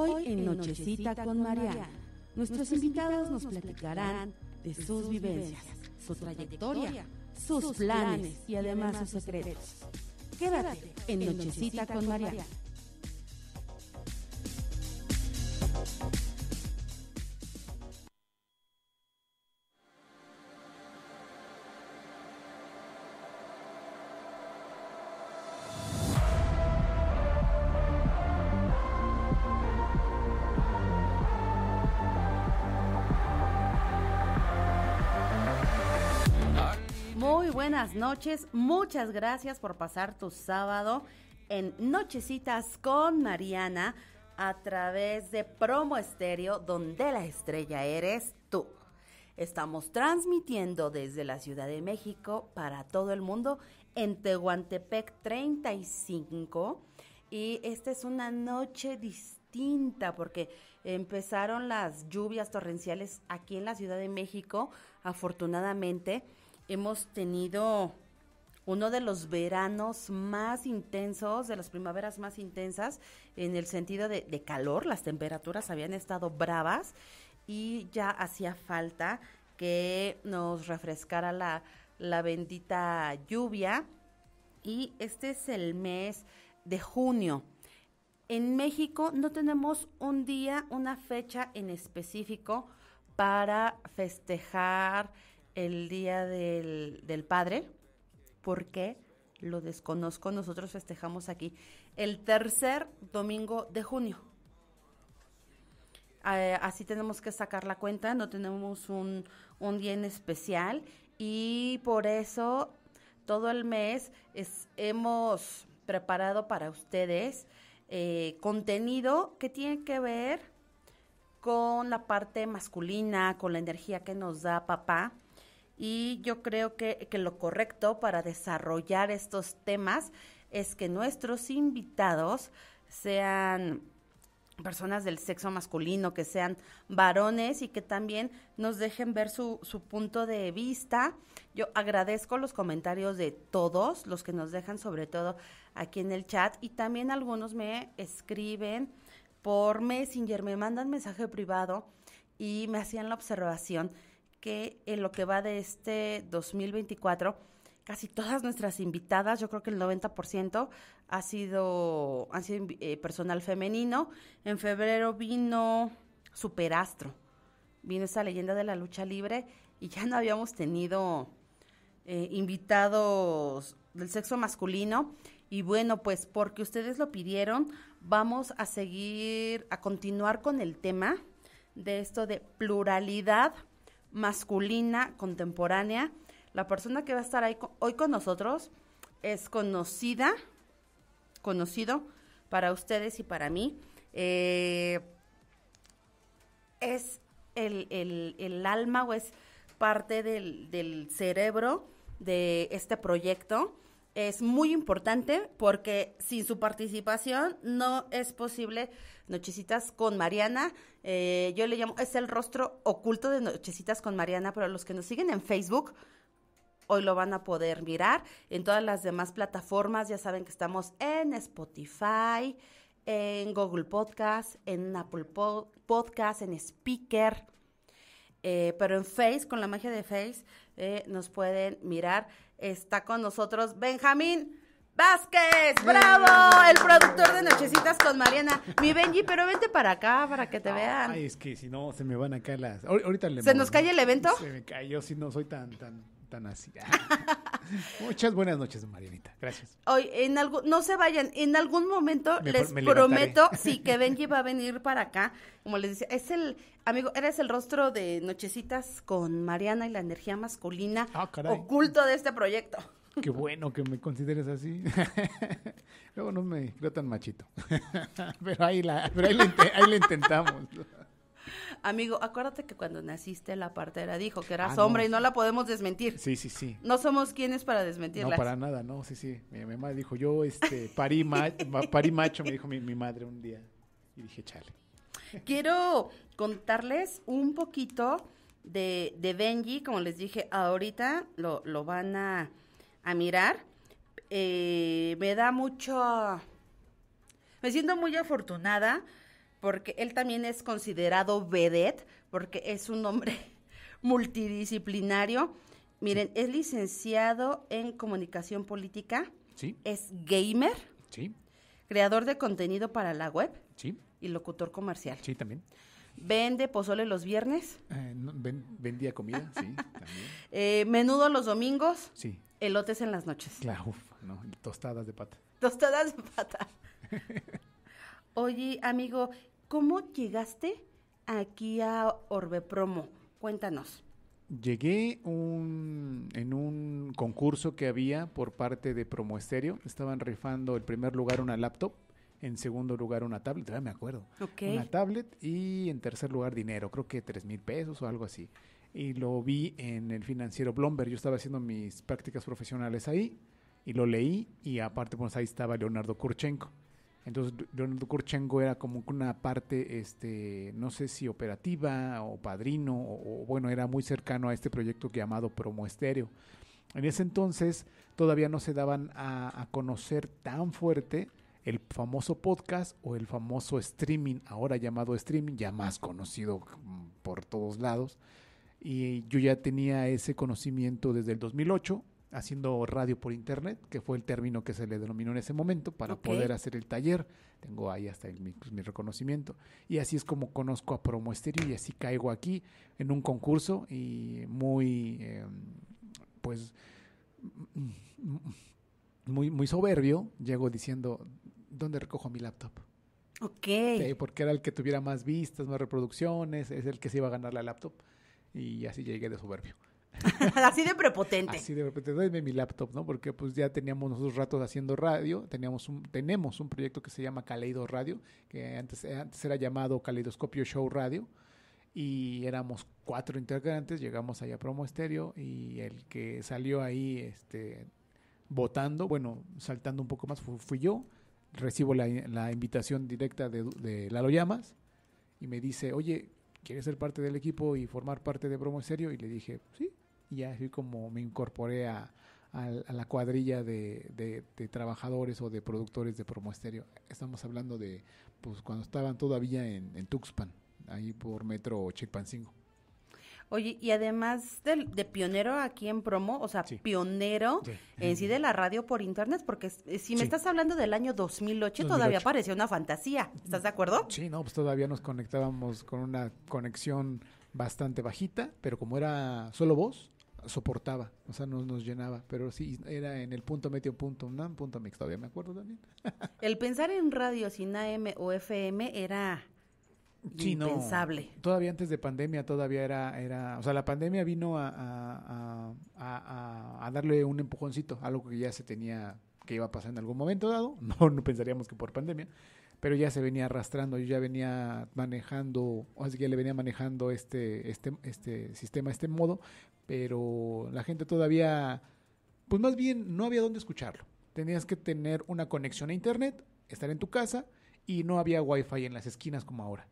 Hoy en Nochecita con Mariana, nuestros invitados nos platicarán de sus vivencias, su trayectoria, sus planes y además sus secretos. Quédate en Nochecita con Mariana. noches. Muchas gracias por pasar tu sábado en Nochecitas con Mariana a través de Promo Estéreo, donde la estrella eres tú. Estamos transmitiendo desde la Ciudad de México para todo el mundo en Tehuantepec 35. Y esta es una noche distinta porque empezaron las lluvias torrenciales aquí en la Ciudad de México, afortunadamente hemos tenido uno de los veranos más intensos, de las primaveras más intensas, en el sentido de, calor, las temperaturas habían estado bravas y ya hacía falta que nos refrescara la, la bendita lluvia. Y este es el mes de junio. En México no tenemos un día, una fecha en específico para festejar el Día del, Padre, porque lo desconozco, nosotros festejamos aquí el tercer domingo de junio. Ah, eh, así tenemos que sacar la cuenta, no tenemos un, día en especial y por eso todo el mes hemos preparado para ustedes eh, contenido que tiene que ver con la parte masculina, con la energía que nos da papá y yo creo que, lo correcto para desarrollar estos temas es que nuestros invitados sean personas del sexo masculino, que sean varones y que también nos dejen ver su, su, punto de vista. Yo agradezco los comentarios de todos, los que nos dejan sobre todo aquí en el chat y también algunos me escriben por Messenger, me mandan mensaje privado y me hacían la observación que en lo que va de este 2024, casi todas nuestras invitadas, yo creo que el 90%, ha sido, han sido eh, personal femenino. En febrero vino Superastro, vino esa leyenda de la lucha libre y ya no habíamos tenido eh, invitados del sexo masculino. Y bueno, pues porque ustedes lo pidieron, vamos a seguir, a continuar con el tema de esto de pluralidad masculina, contemporánea. La persona que va a estar ahí hoy con nosotros es conocida, conocido para ustedes y para mí. Eh, es el, el, el, alma o es parte del, del cerebro de este proyecto es muy importante porque sin su participación no es posible Nochecitas con Mariana. Eh, yo le llamo, es el rostro oculto de Nochecitas con Mariana, pero los que nos siguen en Facebook, hoy lo van a poder mirar. En todas las demás plataformas, ya saben que estamos en Spotify, en Google Podcast, en Apple Podcast, en Speaker. Eh, pero en Face, con la magia de Face, eh, nos pueden mirar está con nosotros Benjamín. Vázquez, bravo, el productor de Nochecitas con Mariana. Mi Benji, pero vente para acá para que te vean. Ay, es que si no, se me van a caer las... Ahorita le ¿Se nos cae el evento? Se me cayó, si no soy tan, tan, tan así. Muchas buenas noches, Marianita. Gracias. Hoy, en algo, no se vayan, en algún momento les prometo, sí, que Benji va a venir para acá. Como les decía, es el, amigo, eres el rostro de Nochecitas con Mariana y la energía masculina ah, oculto de este proyecto. Qué bueno que me consideres así. Luego no me creo tan machito. pero ahí la, ahí le intentamos. Amigo, acuérdate que cuando naciste la partera dijo que eras ah, hombre y no la podemos desmentir. Sí, sí, sí. No somos quienes para desmentirla. No, para nada, no, sí, sí. Mi mamá dijo, yo este, parí, macho, me dijo mi, madre un día. Y dije, chale. Quiero contarles un poquito de, Benji, como les dije, ahorita lo, lo van a, mirar. Eh, me da mucho... Me siento muy afortunada porque él también es considerado vedette, porque es un hombre multidisciplinario. Miren, es licenciado en comunicación política. Sí. Es gamer. Sí. Creador de contenido para la web. Sí. Y locutor comercial. Sí, también. Vende pozole los viernes. Eh, vendía comida, sí, también. Eh, menudo los domingos. Sí. Elotes en las noches. Claro, tostadas de pata. Tostadas de pata. Oye, amigo, ¿Cómo llegaste aquí a Orbe Promo? Cuéntanos. Llegué en un concurso que había por parte de Promo Estéreo. Estaban rifando en primer lugar una laptop, en segundo lugar una tablet, ya me acuerdo. Una tablet y en tercer lugar dinero, creo que tres mil pesos o algo así. Y lo vi en el financiero Blomberg. Yo estaba haciendo mis prácticas profesionales ahí y lo leí y aparte pues ahí estaba Leonardo Kurchenko entonces Leonardo Kurchenko era como una parte, este, no sé si operativa o padrino, o, bueno, era muy cercano a este proyecto llamado Promo Estéreo. En ese entonces todavía no se daban a, conocer tan fuerte el famoso podcast o el famoso streaming, ahora llamado streaming, ya más conocido mm, por todos lados. Y yo ya tenía ese conocimiento desde el 2008 haciendo radio por internet, que fue el término que se le denominó en ese momento para poder hacer el taller. Tengo ahí hasta pues, mi, reconocimiento. Y así es como conozco a Promo y así caigo aquí en un concurso y muy, em, pues, mm, muy, muy soberbio, llego diciendo, ¿dónde recojo mi laptop? Ok. porque era el que tuviera más vistas, más reproducciones, es el que se iba a ganar la laptop. Y así llegué de soberbio. Así de prepotente. Así de prepotente. Dame mi laptop, ¿no? Porque pues ya teníamos nosotros ratos haciendo radio. Teníamos un, tenemos un proyecto que se llama Caleido Radio, que antes, eh, antes era llamado Caleidoscopio Show Radio. Y éramos cuatro integrantes, llegamos allá a Promo Estéreo y el que salió ahí este, votando, bueno, saltando un poco más, fui, yo. Recibo la, la, invitación directa de, de Lalo Llamas y me dice, oye, ¿quieres ser parte del equipo y formar parte de Promo Estéreo? Y le dije, sí, y así como me incorporé a, la cuadrilla de, trabajadores o de productores de Estéreo, Estamos hablando de pues cuando estaban todavía en, Tuxpan, ahí por Metro Chilpancingo. Oye, y además de, pionero aquí en promo, o sea, pionero en sí de la radio por internet, porque si me estás hablando del año 2008, todavía parecía una fantasía, ¿estás de acuerdo? Sí, no, pues todavía nos conectábamos con una conexión bastante bajita, pero como era solo voz, soportaba, o sea, nos, nos llenaba, pero sí, era en el punto medio, punto UNAM, punto mixto, todavía me acuerdo también. el pensar en radio sin AM o FM era sí, impensable. todavía antes de pandemia, todavía era, era, o sea, la pandemia vino a, a darle un empujoncito, algo que ya se tenía que iba a pasar en algún momento dado, no, no pensaríamos que por pandemia, pero ya se venía arrastrando, yo ya venía manejando, O así ya le venía manejando este, este, este sistema, este modo, pero la gente todavía, pues más bien no había dónde escucharlo. Tenías que tener una conexión a internet, estar en tu casa y no había wifi en las esquinas como ahora.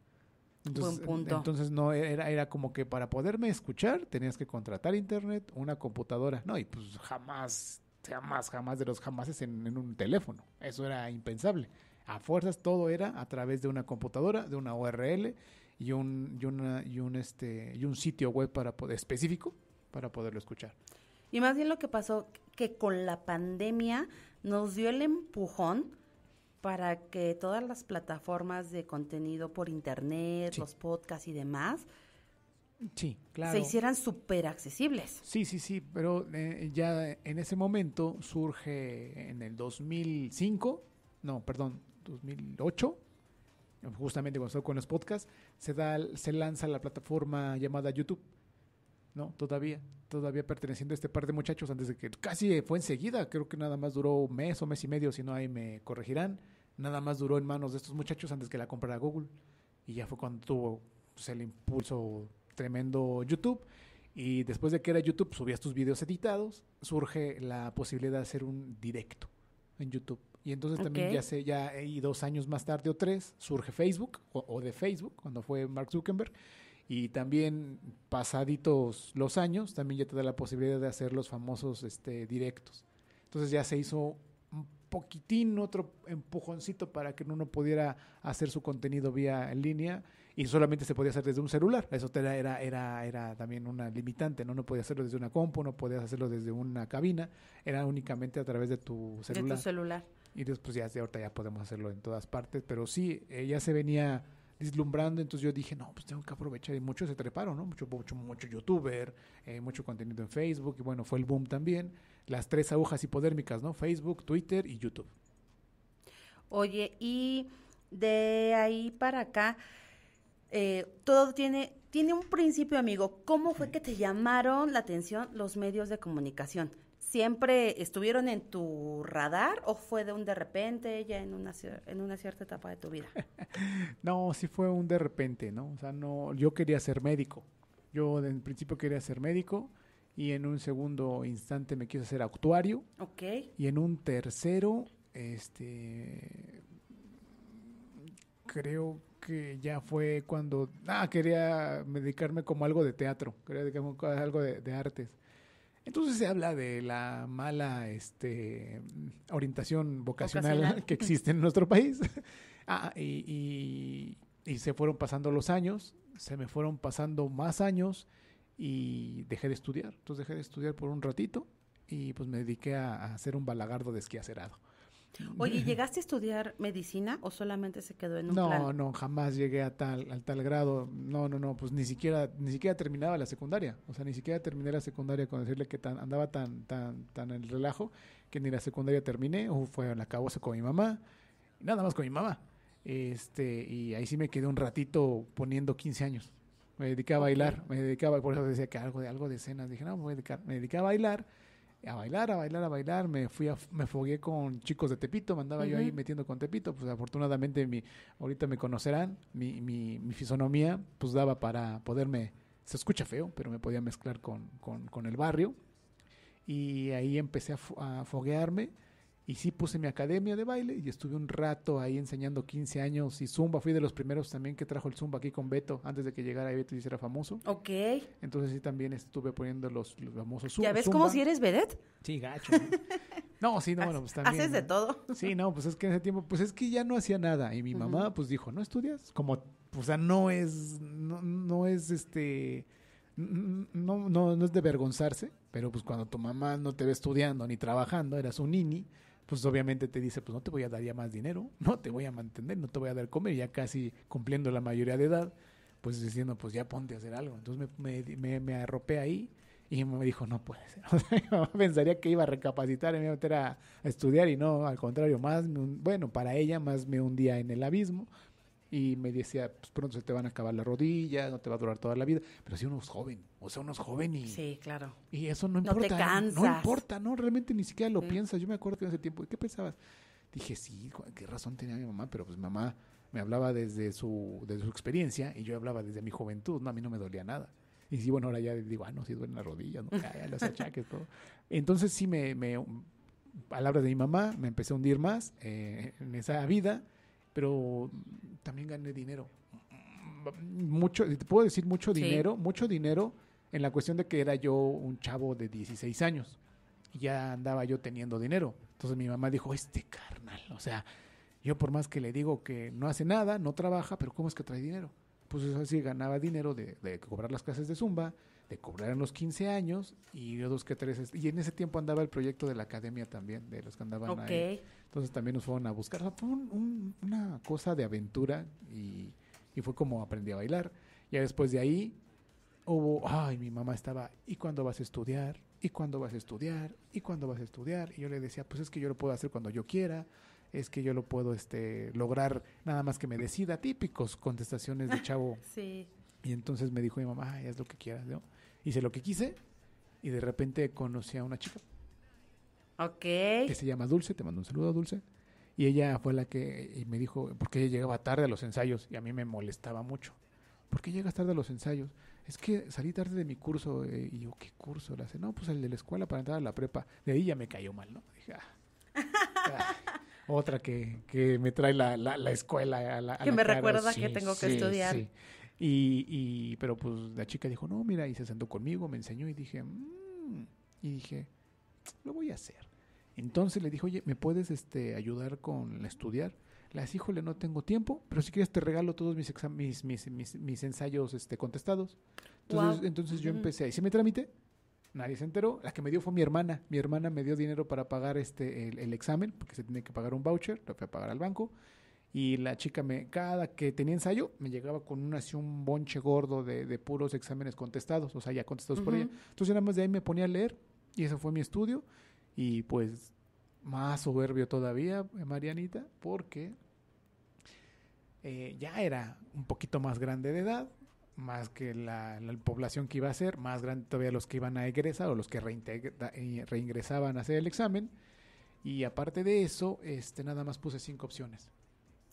Entonces, entonces no era, era como que para poderme escuchar tenías que contratar internet, una computadora, no, y pues jamás, jamás, jamás de los jamases en un teléfono. Eso era impensable a fuerzas todo era a través de una computadora, de una URL y un, y un, este, y un sitio web para específico para poderlo escuchar. Y más bien lo que pasó, que con la pandemia nos dio el empujón para que todas las plataformas de contenido por internet, los podcasts y demás, Sí, Se hicieran súper accesibles. Sí, sí, sí, pero eh, ya en ese momento surge en el 2005, no, perdón, 2008, justamente cuando con los podcasts, se, da, se lanza la plataforma llamada YouTube. ¿no? Todavía, todavía perteneciendo a este par de muchachos antes de que casi fue enseguida, creo que nada más duró un mes o mes y medio, si no ahí me corregirán, nada más duró en manos de estos muchachos antes que la comprara Google y ya fue cuando tuvo pues, el impulso tremendo YouTube y después de que era YouTube subías tus videos editados, surge la posibilidad de hacer un directo en YouTube y entonces también ya sé, ya eh, dos años más tarde o tres, surge Facebook o, de Facebook, cuando fue Mark Zuckerberg. Y también pasaditos los años, también ya te da la posibilidad de hacer los famosos este, directos. Entonces ya se hizo un poquitín otro empujoncito para que uno pudiera hacer su contenido vía en línea y solamente se podía hacer desde un celular. Eso era, era, era, también una limitante, ¿no? No podías hacerlo desde una compu, no podías hacerlo desde una cabina, era únicamente a través De tu celular. Y después ya de ahorita ya podemos hacerlo en todas partes. Pero sí, eh, ya se venía deslumbrando, entonces yo dije, no, pues tengo que aprovechar. Y muchos se treparon, ¿no? Mucho, mucho, mucho youtuber, eh, mucho contenido en Facebook. Y bueno, fue el boom también. Las tres agujas hipodérmicas, ¿no? Facebook, Twitter y YouTube. Oye, y de ahí para acá, eh, todo tiene, tiene un principio, amigo. ¿Cómo fue que te llamaron la atención los medios de comunicación? siempre estuvieron en tu radar o fue de un de repente ya en una, en una cierta etapa de tu vida? no, sí fue un de repente, ¿no? O sea, no, yo quería ser médico. Yo en principio quería ser médico y en un segundo instante me quise hacer actuario. Ok. Y en un tercero, este, creo que ya fue cuando, ah, quería dedicarme como algo de teatro, quería dedicarme como algo de artes entonces se habla de la mala este, orientación vocacional, que existe en nuestro país. Ah, y, se fueron pasando los años, se me fueron pasando más años y dejé de estudiar. Entonces dejé de estudiar por un ratito y pues me dediqué a, a hacer un balagardo desquiacerado. Oye, ¿llegaste a estudiar medicina o solamente se quedó en un No, no, jamás llegué a tal, al tal grado. No, no, no, pues ni siquiera, ni siquiera terminaba la secundaria. O sea, ni siquiera terminé la secundaria con decirle que andaba tan, tan, tan en el relajo que ni la secundaria terminé, o fue la cabo con mi mamá, nada más con mi mamá. Este, y ahí sí me quedé un ratito poniendo 15 años. Me dediqué a bailar, me dedicaba, por eso decía que algo de algo de escenas, dije, no, me voy a bailar a bailar, a bailar, a bailar. Me fui me fogué con chicos de Tepito, me andaba yo ahí metiendo con Tepito. Pues afortunadamente mi, ahorita me conocerán, mi, mi, fisonomía pues daba para poderme, se escucha feo, pero me podía mezclar con, con, el barrio. Y ahí empecé a foguearme y sí puse mi academia de baile y estuve un rato ahí enseñando 15 años y Zumba. Fui de los primeros también que trajo el Zumba aquí con Beto, antes de que llegara Beto y se hiciera famoso. Ok. Entonces sí también estuve poniendo los, famosos Zumba. ¿Ya ves cómo si eres vedette? Sí, gacho. ¿no? sí, no, bueno, pues también. ¿Haces de todo? Sí, no, pues es que en ese tiempo, pues es que ya no hacía nada. Y mi mamá, pues dijo, ¿no estudias? Como, o sea, no es, no, es este no, no, no es de vergonzarse pero pues cuando tu mamá no te ve estudiando ni trabajando, eras un nini, pues obviamente te dice, pues no te voy a dar ya más dinero, no te voy a mantener, no te voy a dar comer, ya casi cumpliendo la mayoría de edad, pues diciendo, pues ya ponte a hacer algo. Entonces me, me, me, arropé ahí y me dijo, no puede ser. pensaría que iba a recapacitar y me iba a meter a, estudiar y no, al contrario, más, bueno, para ella más me hundía en el abismo, y me decía, pues pronto se te van a acabar las rodillas, no te va a durar toda la vida. Pero si uno es joven, o sea, uno es joven y... Sí, claro. Y eso no importa. No te ¿eh? No importa, no, realmente ni siquiera lo mm. piensas. Yo me acuerdo que en ese tiempo, ¿qué pensabas? Dije, sí, qué razón tenía mi mamá, pero pues mamá me hablaba desde su, desde su experiencia y yo hablaba desde mi juventud, no, a mí no me dolía nada. Y sí, bueno, ahora ya digo, ah, no, sí duelen las rodillas, no, caen los achaques, todo. Entonces sí me, me palabras de mi mamá, me empecé a hundir más eh, en esa vida pero también gané dinero. Mucho, te puedo decir mucho dinero, mucho dinero en la cuestión de que era yo un chavo de 16 años ya andaba yo teniendo dinero. Entonces mi mamá dijo, este carnal, o sea, yo por más que le digo que no hace nada, no trabaja, pero ¿cómo es que trae dinero? Pues eso sí, ganaba dinero de, de cobrar las clases de Zumba, de en los 15 años y dos que tres. Este, y en ese tiempo andaba el proyecto de la academia también, de los que andaban ahí. Entonces también nos fueron a buscar. fue una cosa de aventura y, fue como aprendí a bailar. Y después de ahí hubo, ay, mi mamá estaba, ¿y cuándo vas a estudiar? ¿Y cuándo vas a estudiar? ¿Y cuándo vas a estudiar? Y yo le decía, pues es que yo lo puedo hacer cuando yo quiera es que yo lo puedo este lograr nada más que me decida, típicos contestaciones de chavo. sí. Y entonces me dijo mi mamá, es lo que quieras, hice lo que quise y de repente conocí a una chica. Ok. Que se llama Dulce, te mando un saludo, Dulce. Y ella fue la que me dijo, porque ella llegaba tarde a los ensayos y a mí me molestaba mucho. ¿Por qué llegas tarde a los ensayos? Es que salí tarde de mi curso. Eh, y yo, ¿qué curso? Le hace, no, pues el de la escuela para entrar a la prepa. De ahí ya me cayó mal, ¿no? Dije, ah, ah otra que, que, me trae la, la, escuela a la, que me recuerda que tengo que sí, estudiar. Sí. Y, y, pero pues la chica dijo, no, mira, y se sentó conmigo, me enseñó y dije, mmm, y dije, lo voy a hacer. Entonces le dijo, oye, ¿me puedes este, ayudar con estudiar? Le dije, híjole, no tengo tiempo, pero si quieres te regalo todos mis, mis, ensayos este, contestados. Entonces, entonces yo empecé hice mi trámite, nadie se enteró, la que me dio fue mi hermana, mi hermana me dio dinero para pagar este, el, el examen, porque se tiene que pagar un voucher, lo fui a pagar al banco, y la chica me, cada que tenía ensayo, me llegaba con un así un bonche gordo de, puros exámenes contestados, o sea, ya contestados por ella. Entonces nada más de ahí me ponía a leer y eso fue mi estudio y pues más soberbio todavía, eh, Marianita, porque eh, ya era un poquito más grande de edad, más que la, población que iba a ser, más grande todavía los que iban a egresar o los que eh, reingresaban a hacer el examen. Y aparte de eso, este, nada más puse cinco opciones.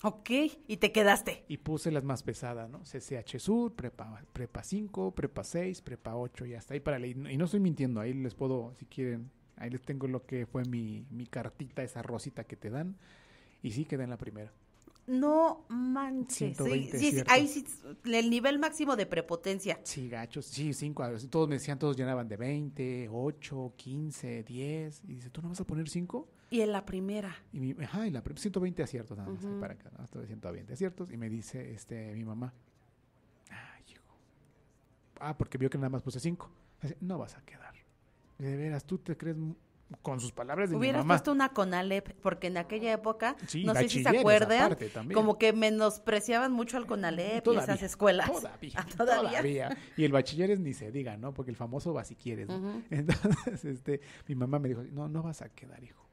Ok, y te quedaste. Y puse las más pesadas, ¿no? CCH Sur, Prepa, prepa 5, Prepa 6, Prepa 8 y hasta ahí para leer. Y no estoy mintiendo, ahí les puedo, si quieren, ahí les tengo lo que fue mi, mi cartita, esa rosita que te dan. Y sí quedé en la primera. No manches. sí, ahí sí, el nivel máximo de prepotencia. Sí, gachos, sí, 5. Todos me decían, todos llenaban de 20, 8, 15, 10. Y dice, ¿tú no vas a poner 5? Y en la primera. Y ajá, en la 120 aciertos, nada más, para acá, 120 aciertos. Y me dice este, mi mamá, ah, hijo. ah, porque vio que nada más puse cinco. No vas a quedar. De veras, tú te crees con sus palabras de Hubieras mi mamá. puesto una Conalep, porque en aquella época, no sé si se acuerdan, como que menospreciaban mucho al Conalep y esas escuelas. Ah, todavía, todavía? Y el bachiller es ni se diga, ¿no? Porque el famoso va si quieres. Entonces, este, mi mamá me dijo, no, no vas a quedar, hijo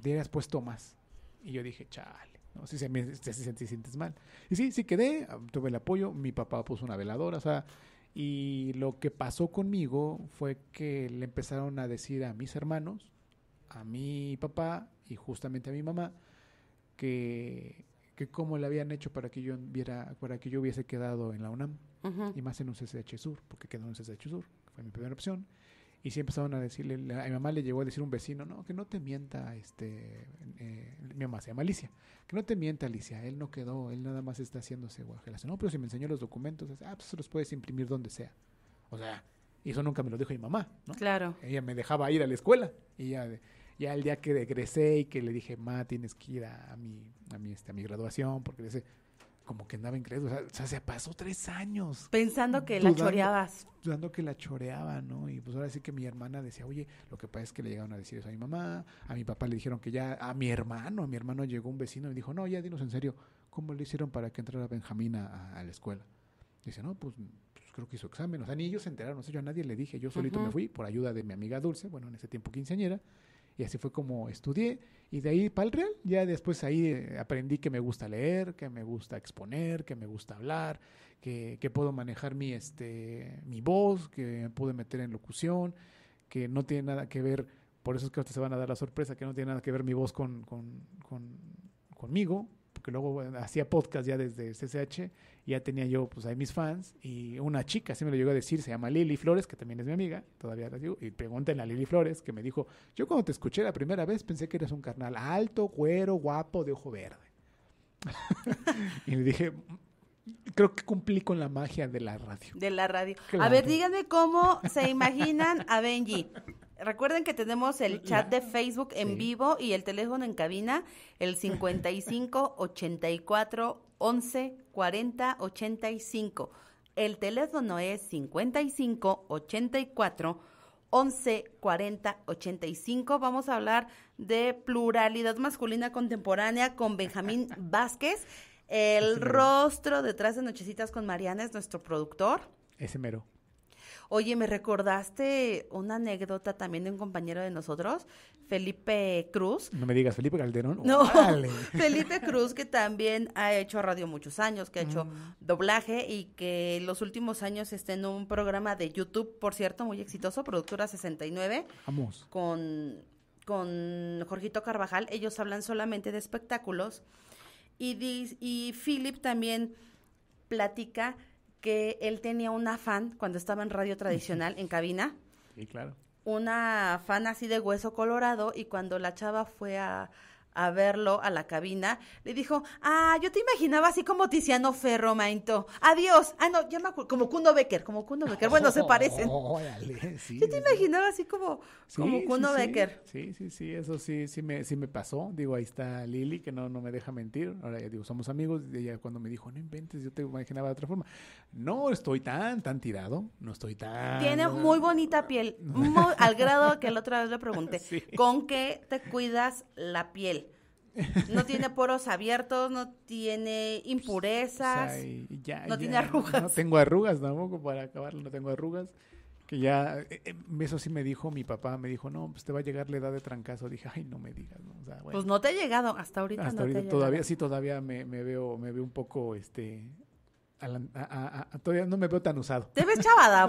hubieras puesto más. Y yo dije, chale, ¿no? Si, me, sientes mal. Y sí, sí quedé, tuve el apoyo, mi papá puso una veladora, o sea, y lo que pasó conmigo fue que le empezaron a decir a mis hermanos, a mi papá y justamente a mi mamá, que, que cómo le habían hecho para que yo viera, para que yo hubiese quedado en la UNAM, y más en un CSH Sur, porque quedó en un CSH Sur, fue mi primera opción. Y sí empezaron a decirle, a mi mamá le llegó a decir un vecino, no, que no te mienta, este, eh, mi mamá se llama Alicia, que no te mienta Alicia, él no quedó, él nada más está haciéndose guaje. No, pero si me enseñó los documentos, ah, pues los puedes imprimir donde sea. O sea, eso nunca me lo dijo mi mamá, ¿no? Claro. Ella me dejaba ir a la escuela y ya... ya el día que regresé y que le dije, ma, tienes que ir a, mi, a mi, este, a mi graduación, porque le como que andaba en O sea, o sea, se pasó tres años. Pensando que la choreabas. Pensando que la choreaba, ¿no? Y pues ahora sí que mi hermana decía, oye, lo que pasa es que le llegaron a decir eso a mi mamá, a mi papá le dijeron que ya, a mi hermano, a mi hermano llegó un vecino y dijo, no, ya dinos en serio, ¿cómo le hicieron para que entrara Benjamina a, la escuela? dice, no, pues, pues, creo que hizo examen. O sea, ni ellos se enteraron, o sea, yo a nadie le dije, yo solito me fui por ayuda de mi amiga Dulce, bueno, en ese tiempo quinceañera. Y así fue como estudié. Y de ahí para el real, ya después ahí eh, aprendí que me gusta leer, que me gusta exponer, que me gusta hablar, que, que puedo manejar mi, este, mi voz, que me pude meter en locución, que no tiene nada que ver, por eso es que ustedes se van a dar la sorpresa, que no tiene nada que ver mi voz con, con, conmigo, que luego hacía podcast ya desde CCH, ya tenía yo pues ahí mis fans, y una chica, así me lo llegó a decir, se llama Lili Flores, que también es mi amiga, todavía la y pregúntenle a Lili Flores, que me dijo, yo cuando te escuché la primera vez pensé que eras un carnal alto, güero, guapo, de ojo verde. y le dije, creo que cumplí con la magia de la radio. De la radio. A ver, díganme cómo se imaginan a Benji. Recuerden que tenemos el chat de Facebook en vivo y el teléfono en cabina, el 55 84 11 40 85. El teléfono es 55 84 11 40 85. Vamos a hablar de pluralidad masculina contemporánea con Benjamín Vázquez. El rostro detrás de Nochecitas con Mariana es nuestro productor. Ese mero. Oye, me recordaste una anécdota también de un compañero de nosotros, Felipe Cruz. No me digas Felipe Calderón. No, Felipe Cruz que también ha hecho radio muchos años, que ha hecho mm. doblaje y que en los últimos años está en un programa de YouTube, por cierto, muy exitoso, Productora 69. Vamos. Con, con Jorgito Carvajal. Ellos hablan solamente de espectáculos. Y, y Philip también platica que él tenía una fan cuando estaba en radio tradicional, en cabina. Sí, claro. Una fan así de hueso colorado y cuando la chava fue a a verlo a la cabina, le dijo, ah, yo te imaginaba así como Tiziano Ferro, Mainto. Adiós. Ah, no, ya acuerdo, como Kuno Becker, como Kuno Becker. Bueno, se parecen. yo te imaginaba así como, como Kuno Becker. Sí, sí, sí, eso sí, sí me, sí me pasó. Digo, ahí está Lili, que no, no me deja mentir. Ahora ya digo, somos amigos. ella cuando me dijo, no inventes, yo te imaginaba de otra forma. No estoy tan, tan tirado, no estoy tan... Tiene muy bonita piel, al grado que la otra vez le pregunté, ¿con qué te cuidas la piel? No tiene poros abiertos, no tiene impurezas, no tiene arrugas. No tengo arrugas tampoco, para acabarlo, no tengo arrugas. Que ya, eh, eh, eso sí me dijo mi papá, me dijo, no, pues te va a llegar la edad de trancazo. Dije, ay, no me digas, Pues no te ha llegado, hasta ahorita hasta ahorita todavía, sí, todavía me, me, veo, me veo un poco, este, a todavía no me veo tan usado. Te ves chavada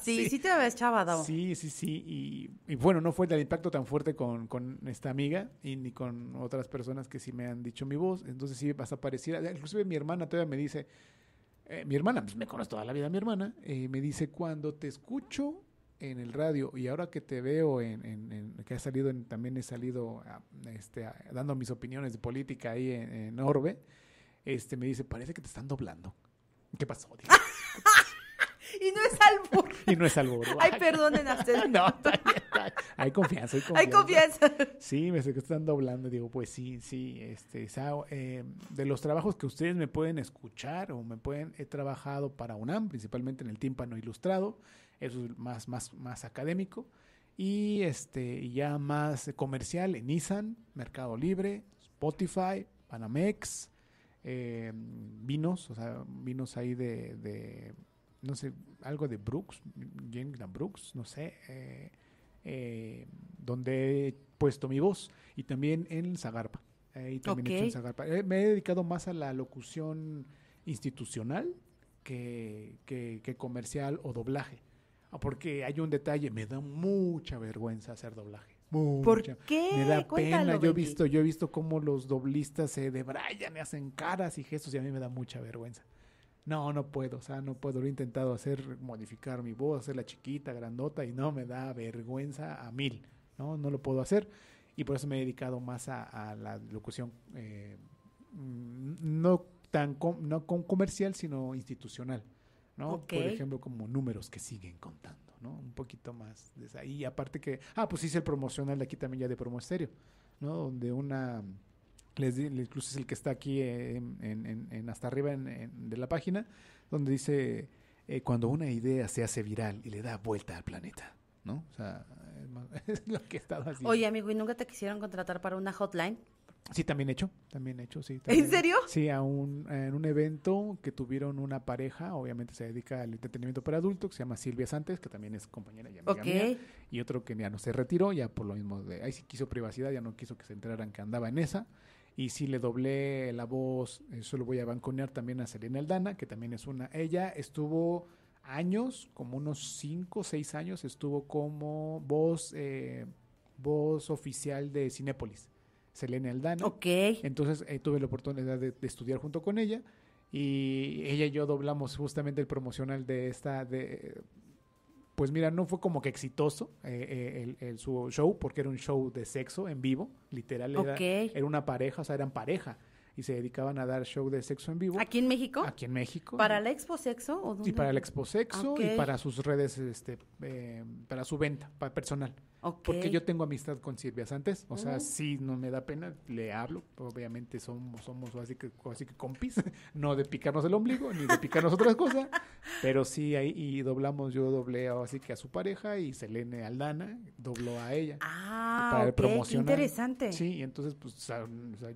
sí, sí, te ves chavada Sí, sí, sí. Y, bueno, no fue el impacto tan fuerte con, esta amiga y ni con otras personas que sí me han dicho mi voz. Entonces sí, vas a parecer, Inclusive mi hermana todavía me dice, eh, mi hermana, pues me conoce toda la vida mi hermana, eh, me dice, cuando te escucho en el radio y ahora que te veo en, que ha salido, en, también he salido este, dando mis opiniones de política ahí en, Orbe, este, me dice, parece que te están doblando. ¿Qué pasó? y no es algo y no es algo Ay, perdonen a ustedes. no, está Hay confianza, hay confianza. Hay confianza. Sí, me dice que están doblando. Digo, pues sí, sí. Este, eh, de los trabajos que ustedes me pueden escuchar o me pueden, he trabajado para UNAM, principalmente en el tímpano ilustrado. Eso es más, más, más académico. Y este, ya más comercial en Nissan, Mercado Libre, Spotify, Panamex, eh, vinos, o sea, vinos ahí de, de, no sé, algo de Brooks, Jenga Brooks, no sé, eh, eh, donde he puesto mi voz y también en Zagarpa. y también en eh, me he dedicado más a la locución institucional que comercial o doblaje. Porque hay un detalle, me da mucha vergüenza hacer doblaje. Me da pena. Yo he visto, yo he visto cómo los doblistas se debrayan y hacen caras y gestos y a mí me da mucha vergüenza. No, no puedo, o sea, no puedo. Lo he intentado hacer, modificar mi voz, hacerla chiquita, grandota y no, me da vergüenza a mil. No, no lo puedo hacer y por eso me he dedicado más a, la locución eh, mm, no tan com, no comercial, sino institucional. ¿no? Por ejemplo, como números que siguen contando. ¿no? Un poquito más. de ahí, aparte que, ah, pues hice el promocional de aquí también ya de promo estéreo, ¿no? Donde una, les di, incluso es el que está aquí en, hasta arriba en, de la página, donde dice, eh, cuando una idea se hace viral y le da vuelta al planeta. ¿No? O sea, es lo que estaba haciendo. Oye, amigo, ¿y nunca te quisieron contratar para una hotline? Sí, también hecho, también hecho, sí. También, ¿En serio? Sí, a en un evento que tuvieron una pareja, obviamente se dedica al entretenimiento para adultos, que se llama Silvia Santos, que también es compañera y amiga mía, y otro que ya no se retiró, ya por lo mismo de, ahí sí quiso privacidad, ya no quiso que se enteraran que andaba en esa, y sí le doblé la voz, eso eh, lo voy a banconear también a Selena Aldana, que también es una, ella estuvo años, como unos cinco o 6 años, estuvo como voz, eh, voz oficial de Cinepolis. Selene Aldana. Ok. Entonces eh, tuve la oportunidad de, estudiar junto con ella y ella y yo doblamos justamente el promocional de esta... De, pues mira, no fue como que exitoso eh, eh, el, su show, porque era un show de sexo en vivo, literal. Era, era una pareja, o sea, eran pareja y se dedicaban a dar show de sexo en vivo. ¿Aquí en México? Aquí en México. ¿Para la Expo Sexo? ¿o Y para la Expo Sexo y para sus redes, este, para su venta para personal. Porque yo tengo amistad con Silvia antes o sea, ah. sí, no me da pena, le hablo, obviamente somos, somos así que, así que compis, no de picarnos el ombligo, ni de picarnos otras cosas, pero sí, ahí, y doblamos, yo doblé así que a su pareja y Selene Aldana dobló a ella. Ah, para promocionar. interesante. Sí, y entonces, pues,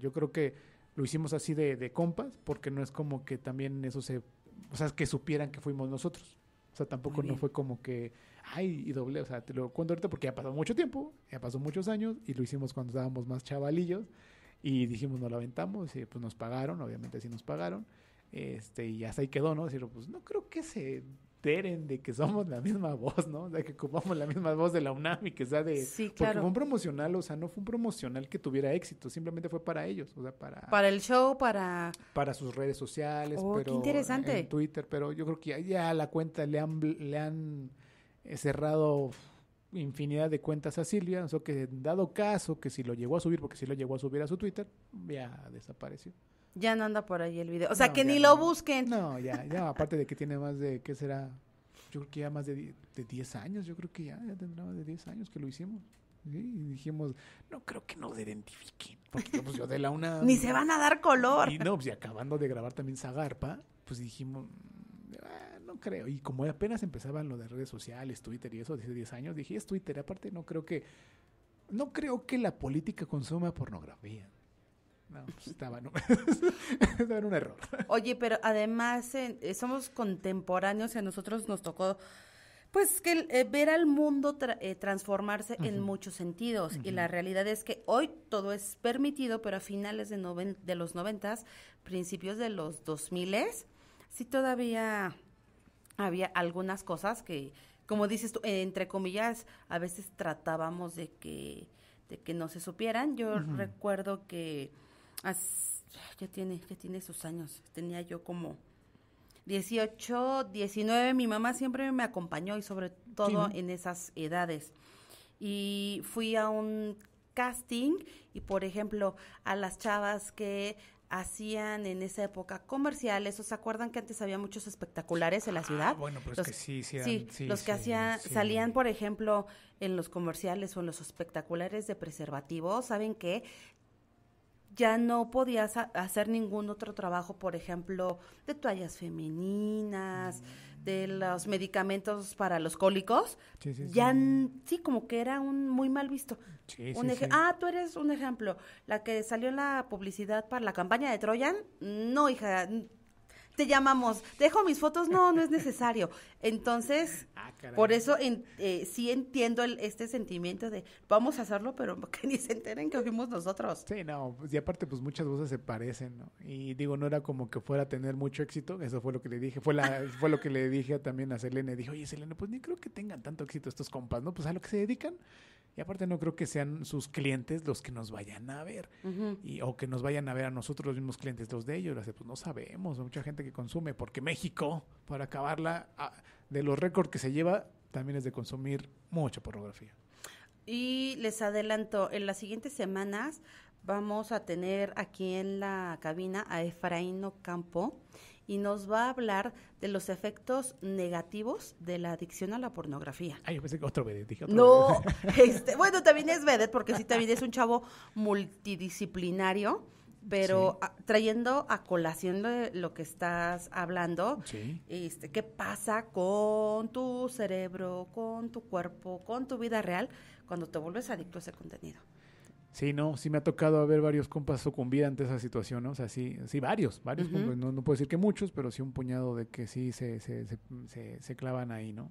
yo creo que lo hicimos así de, de compas, porque no es como que también eso se, o sea, que supieran que fuimos nosotros, o sea, tampoco no fue como que ay, y doble, o sea, te lo cuento ahorita porque ya pasó mucho tiempo, ya pasó muchos años y lo hicimos cuando estábamos más chavalillos y dijimos, nos lo aventamos y pues nos pagaron, obviamente sí nos pagaron, este, y hasta ahí quedó, ¿no? Decir, pues no creo que se enteren de que somos la misma voz, ¿no? de que ocupamos la misma voz de la UNAM y que sea de... Sí, claro. Porque fue un promocional, o sea, no fue un promocional que tuviera éxito, simplemente fue para ellos, o sea, para... Para el show, para... Para sus redes sociales, oh, pero... Qué interesante. En Twitter, pero yo creo que ya, la cuenta le han... Le han He cerrado infinidad de cuentas a Silvia, o sea que dado caso que si lo llegó a subir, porque si lo llegó a subir a su Twitter, ya desapareció. Ya no anda por ahí el video. O sea, que ni lo busquen. No, ya, ya, aparte de que tiene más de, ¿qué será? Yo creo que ya más de, de 10 años, yo creo que ya, ya tendrá más de 10 años que lo hicimos. Y dijimos, no creo que nos identifiquen, porque pues, yo de la una... ni se van a dar color. Y no, pues y acabando de grabar también Zagarpa, pues dijimos, ah, no creo. Y como apenas empezaban lo de redes sociales, Twitter y eso, desde 10 años, dije, es Twitter. Aparte, no creo que, no creo que la política consuma pornografía. No, pues estaba, en un error. Oye, pero además eh, somos contemporáneos y a nosotros nos tocó pues que eh, ver al mundo eh, transformarse en muchos sentidos y la realidad es que hoy todo es permitido, pero a finales de, de los noventas, principios de los dos miles, sí todavía había algunas cosas que, como dices tú, entre comillas, a veces tratábamos de que, de que no se supieran. Yo recuerdo que ya tiene, ya tiene sus años, tenía yo como 18, 19, mi mamá siempre me acompañó y sobre todo en esas edades. Y fui a un casting y por ejemplo a las chavas que hacían en esa época comerciales, ¿os acuerdan que antes había muchos espectaculares en la ciudad? Ah, bueno, pues que sí, sí, los que salían, por ejemplo, en los comerciales o en los espectaculares de preservativos, ¿saben qué? Ya no podías hacer ningún otro trabajo, por ejemplo, de toallas femeninas. Mm de los medicamentos para los cólicos, sí, ya sí. como que era un muy mal visto. Un ah, tú eres un ejemplo. La que salió en la publicidad para la campaña de Troyan, no, hija, te llamamos, dejo mis fotos, no, no es necesario. Entonces, ah, por eso eh, sí entiendo este sentimiento de vamos a hacerlo, pero que ni se enteren que fuimos nosotros. Sí, no, y aparte pues muchas voces se parecen, ¿no? Y digo, no era como que fuera a tener mucho éxito, eso fue lo que le dije, fue, la, fue lo que le dije también a Selene, dije, oye Selene, pues ni creo que tengan tanto éxito estos compas, ¿no? Pues a lo que se dedican. Y aparte no creo que sean sus clientes los que nos vayan a ver. y, o que nos vayan a ver a nosotros los mismos clientes, los de ellos. Pues no sabemos. Mucha gente que consume. Porque México, para acabarla, ah, de los récords que se lleva, también es de consumir mucha pornografía. Y les adelanto, en las siguientes semanas vamos a tener aquí en la cabina a Efraín Ocampo y nos va a hablar de los efectos negativos de la adicción a la pornografía. Ay, yo pensé que otro vedet, dije No, este, bueno, también es vedet porque sí, también es un chavo multidisciplinario pero trayendo a colación lo que estás hablando, este, ¿qué pasa con tu cerebro, con tu cuerpo, con tu vida real cuando te vuelves adicto a ese contenido? Sí, no, sí me ha tocado ver varios compas sucumbir ante esa situación, ¿no? O sea, sí, sí varios, varios No, no, puedo decir que muchos, pero sí un puñado de que sí se, se, se, se clavan ahí, ¿no?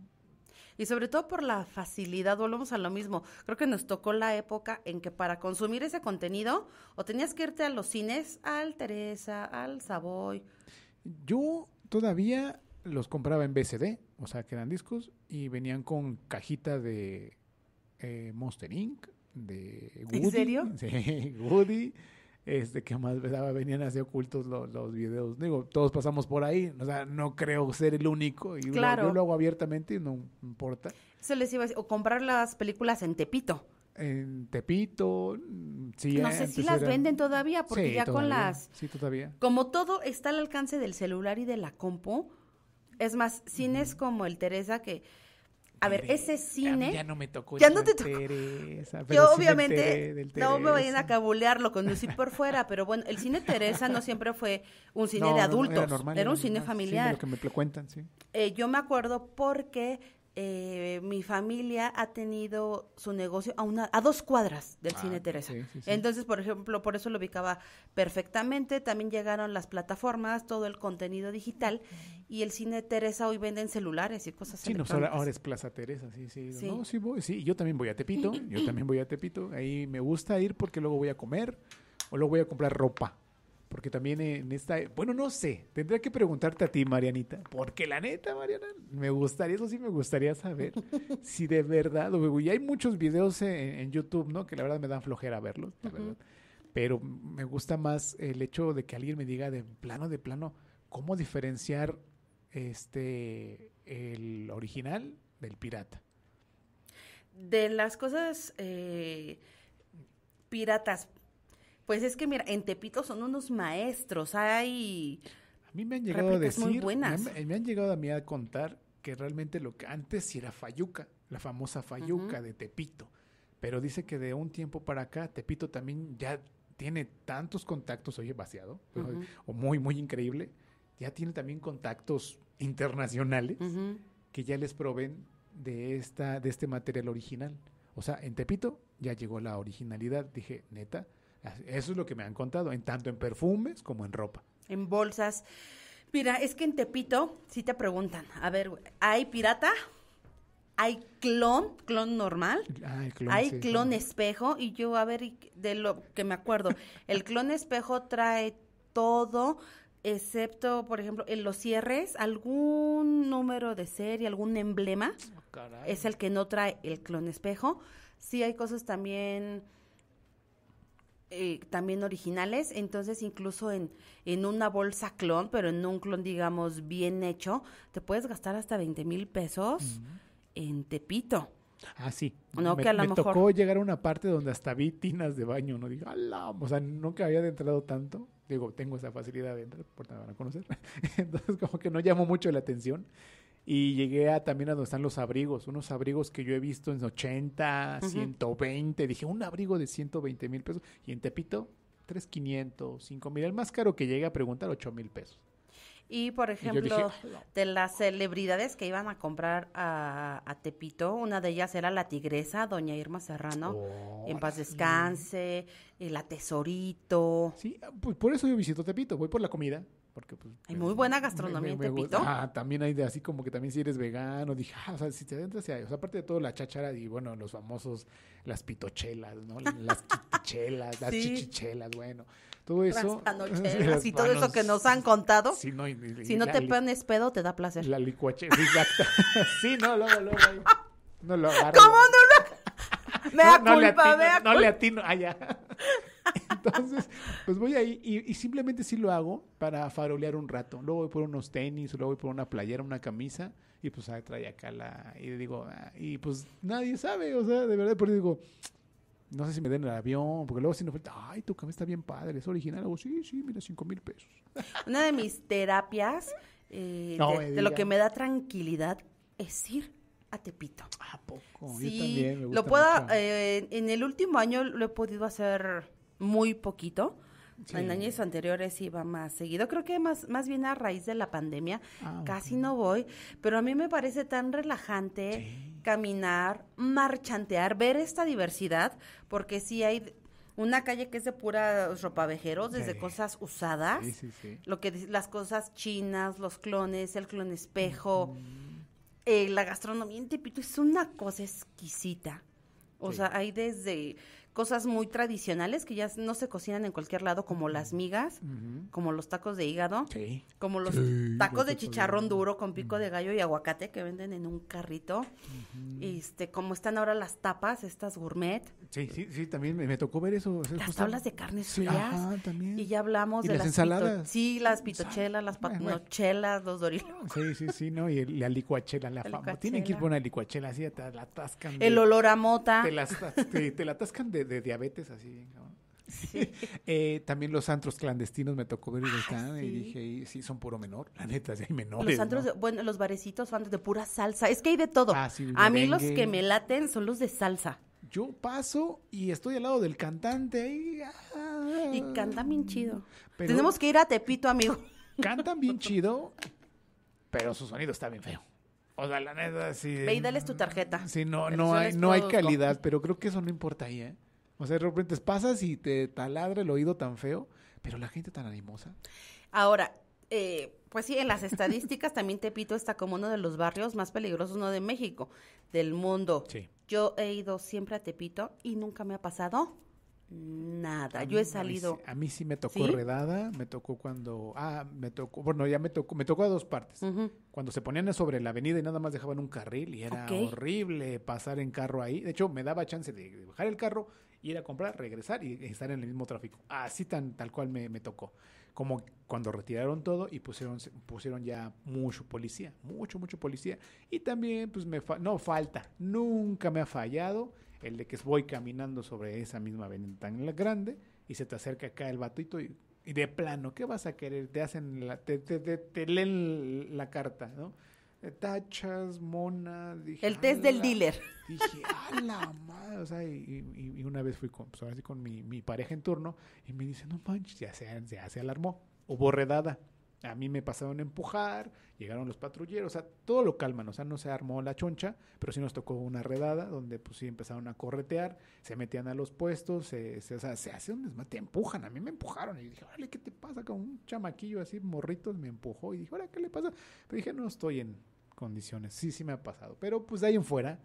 y sobre todo por la facilidad, volvemos a lo mismo, creo que nos tocó la época en que para consumir ese contenido o tenías que irte a los cines, al Teresa, al Savoy. Yo todavía los compraba en BCD, o sea, que eran discos y venían con cajita de eh, Monster Inc., de Woody. ¿En serio? Sí, Woody este, que más venían así ocultos los, videos. Digo, todos pasamos por ahí, o sea, no creo ser el único, y claro. yo lo hago abiertamente y no importa. se les iba a o comprar las películas en Tepito. En Tepito, mm, sí. No sé si las venden todavía, porque ya con las... Sí, todavía. Como todo está al alcance del celular y de la compu, es más, cines como el Teresa que a ver, ese cine. Ya no me tocó. Ya no te tocó. yo, obviamente, no me vayan a cabulearlo, conducir por fuera, pero bueno, el cine Teresa no siempre fue un cine de adultos. era, un cine familiar. Sí, lo que me cuentan, sí. Eh, yo me acuerdo porque eh, mi familia ha tenido su negocio a, una, a dos cuadras del ah, cine Teresa. Entonces, por ejemplo, por eso lo ubicaba perfectamente. También llegaron las plataformas, todo el contenido digital y el cine Teresa hoy venden celulares y cosas así. Sí, no, ahora, es Plaza Teresa, sí, sí. No, sí, voy, sí, yo también voy a Tepito, yo también voy a Tepito. Ahí me gusta ir porque luego voy a comer o luego voy a comprar ropa. Porque también en esta. Bueno, no sé. Tendría que preguntarte a ti, Marianita. Porque la neta, Mariana, me gustaría, eso sí me gustaría saber si de verdad. Y hay muchos videos en, YouTube, ¿no? Que la verdad me dan flojera verlos, la verdad. Pero me gusta más el hecho de que alguien me diga de plano, de plano, cómo diferenciar este el original del pirata. De las cosas eh, piratas pues es que mira, en Tepito son unos maestros, hay... A mí me han llegado a decir, buenas. Me, han, llegado a mí a contar que realmente lo que antes era Fayuca, la famosa Fayuca de Tepito, pero dice que de un tiempo para acá Tepito también ya tiene tantos contactos, oye, vaciado, o muy, muy increíble, ya tiene también contactos internacionales que ya les proveen de, esta, de este material original. O sea, en Tepito ya llegó la originalidad, dije, neta, eso es lo que me han contado, en tanto en perfumes como en ropa. En bolsas. Mira, es que en Tepito si te preguntan, a ver, ¿hay pirata? hay clon, clon normal, ah, hay clon espejo, y yo, a ver, de lo que me acuerdo, el clon espejo trae todo, excepto, por ejemplo, en los cierres, algún número de serie, algún emblema, oh, es el que no trae el clon espejo. Sí hay cosas también eh, también originales, entonces incluso en, en una bolsa clon, pero en un clon, digamos, bien hecho, te puedes gastar hasta 20 mil pesos en Tepito. Ah, sí. No, que a lo tocó llegar a una parte donde hasta vi tinas de baño, ¿no? Digo, ¡ala! O sea, nunca había entrado tanto. Digo, tengo esa facilidad de entrar, porque me van a conocer. Entonces, como que no llamó mucho la atención. Y llegué a, también a donde están los abrigos, unos abrigos que yo he visto en 80, 120. Dije, un abrigo de 120 mil pesos. Y en Tepito, 3,500, 5 mil. El más caro que llegué a preguntar, 8 mil pesos. Y por ejemplo, ah, de las celebridades que iban a comprar a, Tepito, una de ellas era la tigresa, doña Irma Serrano, en paz descanse, el la tesorito. Sí, ah, pues por eso yo visito Tepito, voy por la comida, porque pues... Hay muy buena gastronomía en Tepito. Ah, también hay de así como que también si eres vegano, dije, ah, o sea, si te adentras, aparte de todo la cháchara y bueno, los famosos, las pitochelas, ¿no? Las chichichelas, las chichichelas, bueno, todo eso. Las y todo eso que nos han contado. Si no, te pones pedo, te da placer. La licuachera, exacto. sí, no, luego, luego. No lo agarro. ¿Cómo no lo... me no, culpa, le atino, no, No le atino, allá. Ah, Entonces, pues voy ahí y, simplemente sí lo hago para farolear un rato. Luego voy por unos tenis, luego voy por una playera, una camisa y pues trae acá la... Y digo, ah, y pues nadie sabe, o sea, de verdad, por eso digo, no sé si me den el avión, porque luego si no falta, ay, tu camisa está bien padre, es original. sí, sí, mira, cinco mil pesos. Una de mis terapias, eh, de, lo que me da tranquilidad, es ir a Tepito. ¿A poco? Sí, también, lo puedo, eh, en el último año lo he podido hacer muy poquito. En años anteriores iba más seguido. Creo que más, más bien a raíz de la pandemia ah, casi no voy, pero a mí me parece tan relajante caminar, marchantear, ver esta diversidad, porque sí hay una calle que es de puras ropavejeros, desde cosas usadas, lo que las cosas chinas, los clones, el clon espejo, eh, la gastronomía en Tepito es una cosa exquisita. O sea, hay desde cosas muy tradicionales que ya no se cocinan en cualquier lado, como las migas, como los tacos de hígado, como los tacos de chicharrón duro con pico de gallo y aguacate que venden en un carrito. este, como están ahora las tapas, estas gourmet. Sí, sí, sí, también me, tocó ver eso. Las tablas de carne frías. también. Y ya hablamos de las, ensaladas. sí, las pitochelas, las patnochelas, los doritos. Sí, sí, sí, no, y la licuachela, la, fama. Tienen que ir por una licuachela así, te la atascan. el olor a mota. Te, te la atascan de de diabetes, así bien, cabrón. Eh, también los antros clandestinos me tocó ver y, ah, dije, sí, son puro menor, la neta, sí hay menores. Los antros, bueno, los barecitos son de pura salsa, es que hay de todo. Ah, a mí los que me laten son los de salsa. Yo paso y estoy al lado del cantante y, ah, canta bien chido. Tenemos que ir a Tepito, amigo. Cantan bien chido, pero su sonido está bien feo. O sea, la neta, sí. Ve y dales tu tarjeta. Sí, no, no hay, no hay calidad, pero creo que eso no importa ahí, ¿eh? O sea, de repente pasas y te taladre el oído tan feo, pero la gente tan animosa. Ahora, eh, pues sí, en las estadísticas también Tepito está como uno de los barrios más peligrosos, no de México, del mundo. Sí. Yo he ido siempre a Tepito y nunca me ha pasado nada. Yo he salido. A mí, sí me tocó redada, me tocó cuando. Ah, me tocó. Bueno, ya me tocó. Me tocó a dos partes. Cuando se ponían sobre la avenida y nada más dejaban un carril y era horrible pasar en carro ahí. De hecho, me daba chance de bajar el carro, ir a comprar, regresar y estar en el mismo tráfico. Así tan tal cual me, tocó. Como cuando retiraron todo y pusieron, pusieron ya mucho policía, mucho, mucho policía. Y también, pues me no falta, nunca me ha fallado el de que voy caminando sobre esa misma avenida tan grande y se te acerca acá el batito y, de plano, ¿qué vas a querer? Te hacen la, te leen la carta, ¿no? tachas, monas, Dije, el test del dealer. Dije, ala, madre. O sea, y, una vez fui con, pues, con mi, pareja en turno y me dice, no manches, ya se, ya alarmó. Hubo redada. A mí me pasaron a empujar, llegaron los patrulleros, o sea, todo lo calman, o sea, no se armó la choncha, pero sí nos tocó una redada donde pues sí empezaron a corretear, se metían a los puestos, se, se o sea, se hace un desmate empujan, a mí me empujaron y dije, vale, ¿qué te pasa? Con un chamaquillo así, morritos, me empujó y dije, ahora ¿qué le pasa? Pero dije, no estoy en, condiciones. Sí, sí me ha pasado. Pero pues de ahí en fuera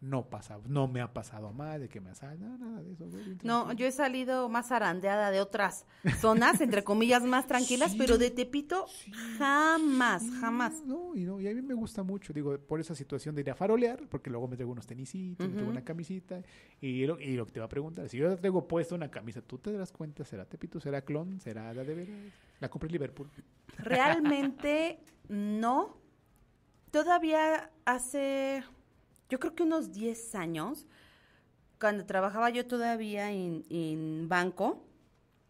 no pasa, no me ha pasado más de que me salga nada de eso. no, yo he salido más arandeada de otras zonas, entre comillas, más tranquilas, pero de Tepito jamás, jamás. No, y no, y a mí me gusta mucho, digo, por esa situación de ir a farolear, porque luego me traigo unos tenisitos, me traigo una camisita, y lo, que te va a preguntar, si yo tengo traigo puesta una camisa, ¿tú te darás cuenta? ¿Será Tepito? ¿Será clon? ¿Será la de veras? La compré en Liverpool. Realmente no Todavía hace, yo creo que unos 10 años, cuando trabajaba yo todavía en, banco,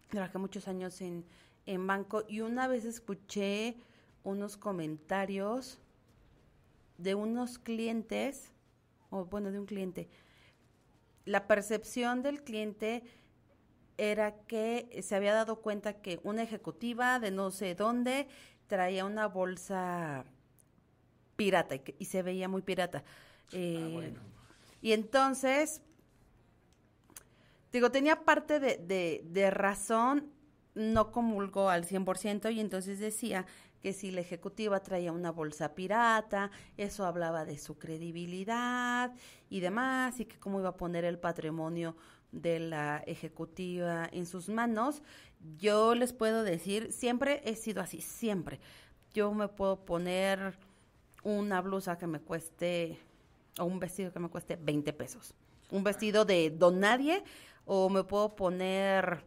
trabajé muchos años en, en banco y una vez escuché unos comentarios de unos clientes, o bueno, de un cliente. La percepción del cliente era que se había dado cuenta que una ejecutiva de no sé dónde traía una bolsa pirata y, se veía muy pirata. Ah, eh, y entonces, digo, tenía parte de, de, de razón, no comulgó al 100% y entonces decía que si la ejecutiva traía una bolsa pirata, eso hablaba de su credibilidad y demás, y que cómo iba a poner el patrimonio de la ejecutiva en sus manos. Yo les puedo decir, siempre he sido así, siempre. Yo me puedo poner una blusa que me cueste, o un vestido que me cueste 20 pesos. Un vestido de don nadie, o me puedo poner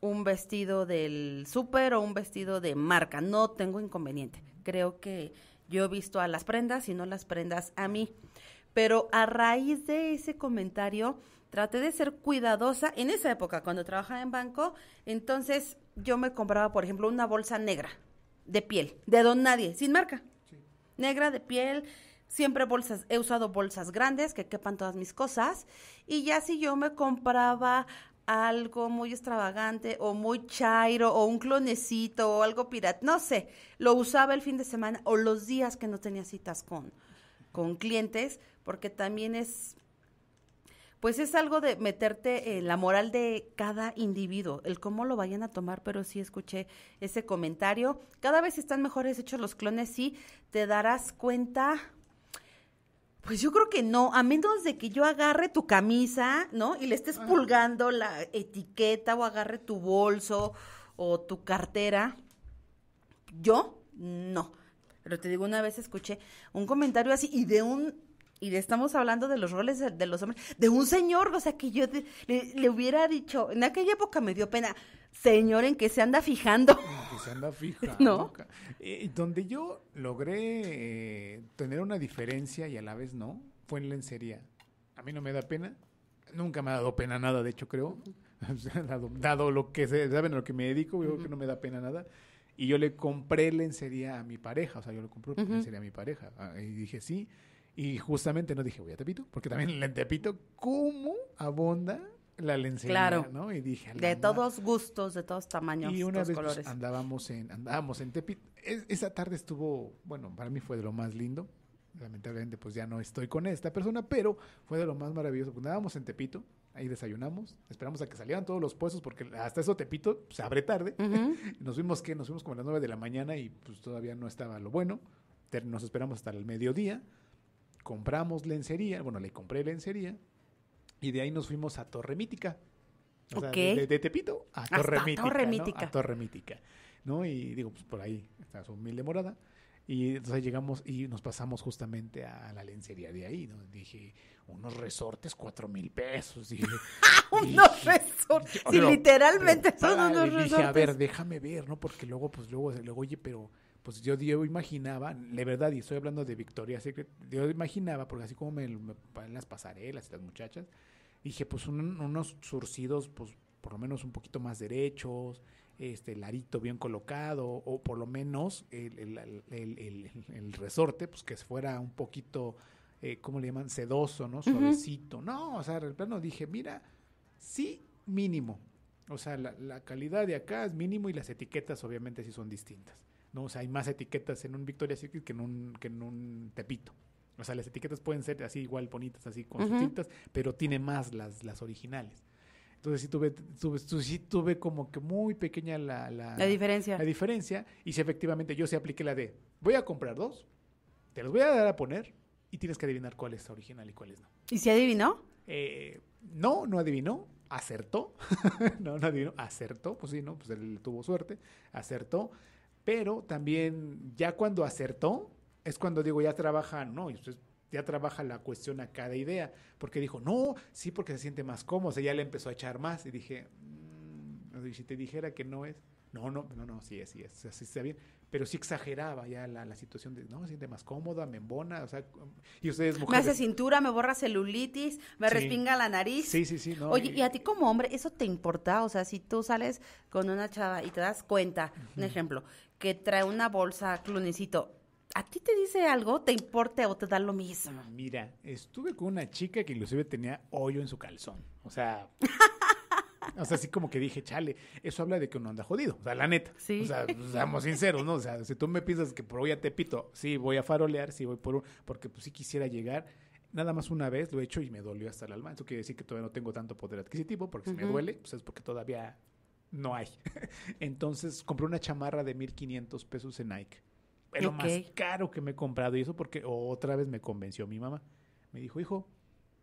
un vestido del súper o un vestido de marca. No tengo inconveniente. Creo que yo he visto a las prendas y no las prendas a mí. Pero a raíz de ese comentario, traté de ser cuidadosa. En esa época, cuando trabajaba en banco, entonces yo me compraba, por ejemplo, una bolsa negra de piel, de don nadie, sin marca negra de piel, siempre bolsas, he usado bolsas grandes que quepan todas mis cosas. Y ya si yo me compraba algo muy extravagante o muy chairo o un clonecito o algo pirata, no sé, lo usaba el fin de semana o los días que no tenía citas con, con clientes, porque también es pues es algo de meterte en eh, la moral de cada individuo, el cómo lo vayan a tomar, pero sí escuché ese comentario. Cada vez están mejores hechos los clones, sí, te darás cuenta. Pues yo creo que no, a menos de que yo agarre tu camisa, ¿no? Y le estés pulgando la etiqueta o agarre tu bolso o tu cartera. Yo no. Pero te digo, una vez escuché un comentario así y de un y estamos hablando de los roles de, los hombres, de un señor, o sea, que yo le, hubiera dicho, en aquella época me dio pena, señor, ¿en qué se anda fijando? En que se anda fijando. ¿No? Eh, donde yo logré eh, tener una diferencia y a la vez no, fue en lencería. A mí no me da pena, nunca me ha dado pena nada, de hecho, creo. dado, lo que saben lo que me dedico, yo que no me da pena nada. Y yo le compré lencería a mi pareja, o sea, yo le compré lencería a mi pareja. Ah, y dije, sí. Y justamente no dije, voy a Tepito, porque también en Tepito, ¿cómo abonda la lencería? Claro. ¿no? Y dije, de todos gustos, de todos tamaños. Y todos pues, colores. andábamos, en, andábamos en Tepito. esa tarde estuvo, bueno, para mí fue de lo más lindo. Lamentablemente, pues ya no estoy con esta persona, pero fue de lo más maravilloso. Pues, andábamos en Tepito, ahí desayunamos, esperamos a que salieran todos los puestos, porque hasta eso Tepito se abre tarde. Nos vimos que nos vimos como a las nueve de la mañana y pues todavía no estaba lo bueno. Nos esperamos hasta el mediodía compramos lencería, bueno, le compré lencería y de ahí nos fuimos a Torre Mítica. O de, Tepito a Torre Mítica, Torre Mítica. ¿no? A Torre Mítica. ¿no? Y digo, pues por ahí está su humilde morada. Y entonces llegamos y nos pasamos justamente a la lencería de ahí, ¿no? Dije, unos resortes, cuatro mil pesos. Dije, unos resortes. Y literalmente todos unos resortes. Dije, a ver, déjame ver, ¿no? Porque luego, pues luego, luego, oye, pero pues yo, imaginaba, de verdad, y estoy hablando de Victoria Secret, yo imaginaba, porque así como me, las pasarelas y las muchachas, dije, pues unos surcidos, pues por lo menos un poquito más derechos, este, el arito bien colocado, o por lo menos el, resorte, pues que fuera un poquito, eh, ¿cómo le llaman? Sedoso, ¿no? Suavecito. No, o sea, el plano dije, mira, sí, mínimo. O sea, la, la calidad de acá es mínimo y las etiquetas obviamente sí son distintas. ¿no? O sea, hay más etiquetas en un Victoria's Secret que en un, que en un Tepito. O sea, las etiquetas pueden ser así igual bonitas, así con sus cintas, pero tiene más las, las originales. Entonces si tuve, tuve, tuve como que muy pequeña la, la, la diferencia. La diferencia. Y si efectivamente yo se apliqué la de, voy a comprar dos, te los voy a dar a poner y tienes que adivinar cuál es original y cuál es no. ¿Y si adivinó? Eh, no, no adivinó acertó. no, no adivinó, acertó. Pues sí, ¿no? Pues él tuvo suerte, acertó. Pero también ya cuando acertó, es cuando digo, ya trabaja, no, ya trabaja la cuestión a cada idea, porque dijo, no, sí, porque se siente más cómodo, o sea, ya le empezó a echar más y dije, mm", si te dijera que no es, no, no, no, no, sí es, sí es, así está bien, pero sí exageraba ya la, situación de, no, me siente más cómoda, me embona, o sea, y ustedes mujeres. Me hace cintura, me borra celulitis, me respinga la nariz. Sí, sí, sí. Oye, y, a ti como hombre, ¿eso te importa? O sea, si tú sales con una chava y te das cuenta, un ejemplo, que trae una bolsa clunecito. ¿A ti te dice algo? ¿Te importa o te da lo mismo? Mira, estuve con una chica que inclusive tenía hoyo en su calzón. O sea, O sea, así como que dije, chale, eso habla de que uno anda jodido. O sea, la neta. ¿Sí? O sea, pues, seamos sinceros, ¿no? O sea, si tú me piensas que por hoy a Tepito, sí, voy a farolear, sí, voy por un. Porque pues sí quisiera llegar. Nada más una vez lo he hecho y me dolió hasta el alma. Eso quiere decir que todavía no tengo tanto poder adquisitivo, porque si me duele, pues es porque todavía no hay. Entonces compré una chamarra de 1500 pesos en Nike. Es lo más caro que me he comprado. Y eso porque otra vez me convenció mi mamá. Me dijo, hijo,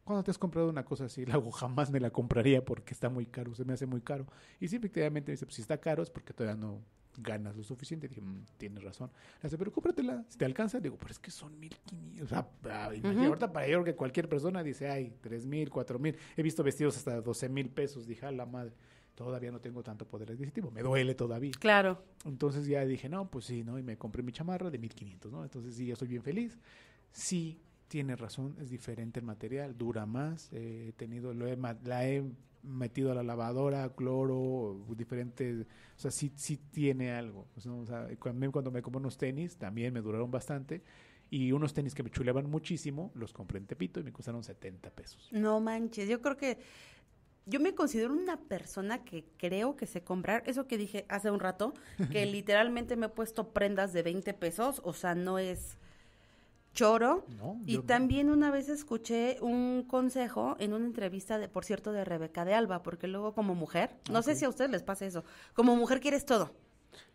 ¿Cuándo te has comprado una cosa así? La hago, jamás me la compraría porque está muy caro, se me hace muy caro. Y sí, efectivamente me dice, pues si está caro es porque todavía no ganas lo suficiente. Dije, mm, tienes razón. Le dice, pero cómpratela, si te alcanza. Digo, pero es que son 1500. O sea, ah, ahorita para yo que cualquier persona dice, ay, 3000, 4000. He visto vestidos hasta doce mil pesos. Dije, a la madre todavía no tengo tanto poder adquisitivo, me duele todavía. Claro. Entonces ya dije, no, pues sí, ¿no? Y me compré mi chamarra de 1500, ¿no? Entonces sí, ya estoy bien feliz. Sí, tiene razón, es diferente el material, dura más, eh, he tenido, lo he, la he metido a la lavadora, cloro, diferentes, o sea, sí, sí tiene algo. Pues, o cuando, cuando me compré unos tenis, también me duraron bastante. Y unos tenis que me chuleaban muchísimo, los compré en Tepito y me costaron 70 pesos. No manches, yo creo que yo me considero una persona que creo que sé comprar. Eso que dije hace un rato, que literalmente me he puesto prendas de 20 pesos, o sea, no es choro. y también una vez escuché un consejo en una entrevista, de, por cierto, de Rebeca de Alba, porque luego como mujer, no sé si a ustedes les pasa eso, como mujer quieres todo.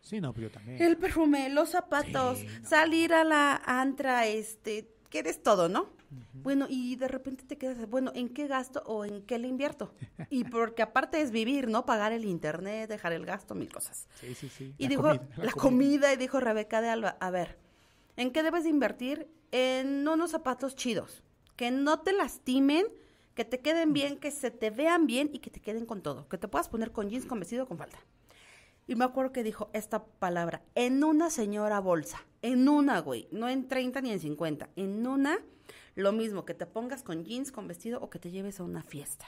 Sí, no, pero pues yo también. El perfume, los zapatos, salir a la antra, este, quieres todo, ¿no? Bueno, y de repente te quedas, bueno, ¿en qué gasto o en qué le invierto? y porque aparte es vivir, ¿no? Pagar el internet, dejar el gasto, mil cosas. Sí, sí, sí. Y dijo, la, comida. y dijo Rebeca de Alba, a ver, ¿en qué debes invertir? En unos zapatos chidos, que no te lastimen, que te queden bien, que se te vean bien y que te queden con todo, que te puedas poner con jeans, con vestido, con falda. Y me acuerdo que dijo esta palabra, en una señora bolsa, en una, güey, no en 30 ni en 50, en una lo mismo que te pongas con jeans, con vestido o que te lleves a una fiesta.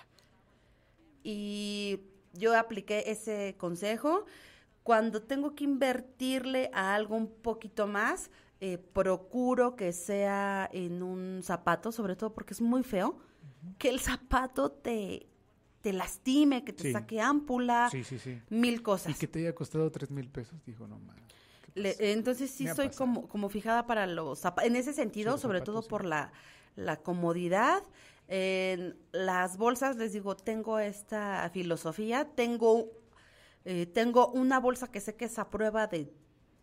Y yo apliqué ese consejo. Cuando tengo que invertirle a algo un poquito más, eh, procuro que sea en un zapato, sobre todo porque es muy feo, que el zapato te, te lastime, que te saque ámpula, mil cosas. Y que te haya costado tres mil pesos, dijo, nomás. Entonces sí soy como, como fijada para los zapatos, en ese sentido, sobre todo por la la comodidad. En las bolsas, les digo, tengo esta filosofía, tengo, eh, tengo una bolsa que sé que es a prueba de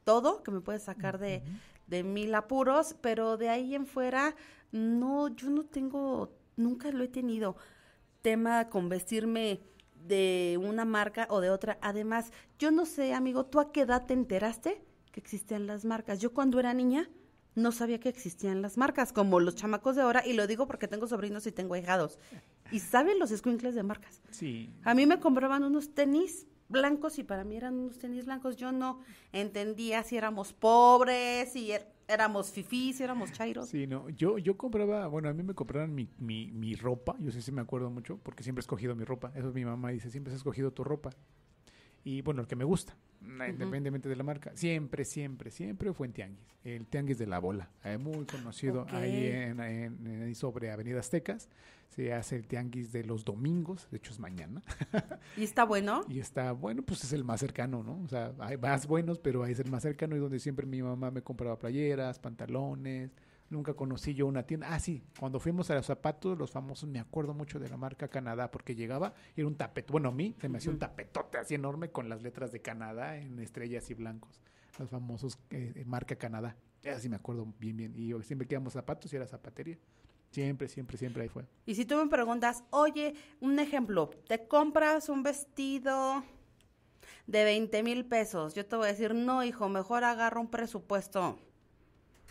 todo, que me puede sacar de, de mil apuros, pero de ahí en fuera, no, yo no tengo, nunca lo he tenido tema con vestirme de una marca o de otra. Además, yo no sé, amigo, ¿tú a qué edad te enteraste que existían las marcas? Yo cuando era niña, no sabía que existían las marcas, como los chamacos de ahora, y lo digo porque tengo sobrinos y tengo hijados. Y saben los escuincles de marcas. Sí. A mí me compraban unos tenis blancos y para mí eran unos tenis blancos. Yo no entendía si éramos pobres, si er-, éramos fifís, si éramos chairos. Sí, no, yo, yo compraba, bueno, a mí me compraron mi, mi, mi ropa, yo sé si me acuerdo mucho, porque siempre he escogido mi ropa. Eso es mi mamá dice, siempre has escogido tu ropa y bueno, el que me gusta, independientemente de la marca. Siempre, siempre, siempre fue en Tianguis, el Tianguis de la Bola, eh, muy conocido ahí sobre Avenida Aztecas. Se hace el Tianguis de los domingos, de hecho es mañana. ¿Y está bueno? Y está bueno, pues es el más cercano, ¿no? O sea, hay más buenos, pero ahí es el más cercano y donde siempre mi mamá me compraba playeras, pantalones. Nunca conocí yo una tienda. Ah, sí, cuando fuimos a los zapatos, los famosos, me acuerdo mucho de la marca Canadá, porque llegaba y era un tapete. Bueno, a mí se me hacía un tapetote así enorme con las letras de Canadá en estrellas y blancos. Los famosos eh, marca Canadá. Así me acuerdo bien, bien. Y yo siempre quedamos zapatos y era zapatería. Siempre, siempre, siempre ahí fue. Y si tú me preguntas, oye, un ejemplo, te compras un vestido de 20 mil pesos. Yo te voy a decir, no, hijo, mejor agarro un presupuesto,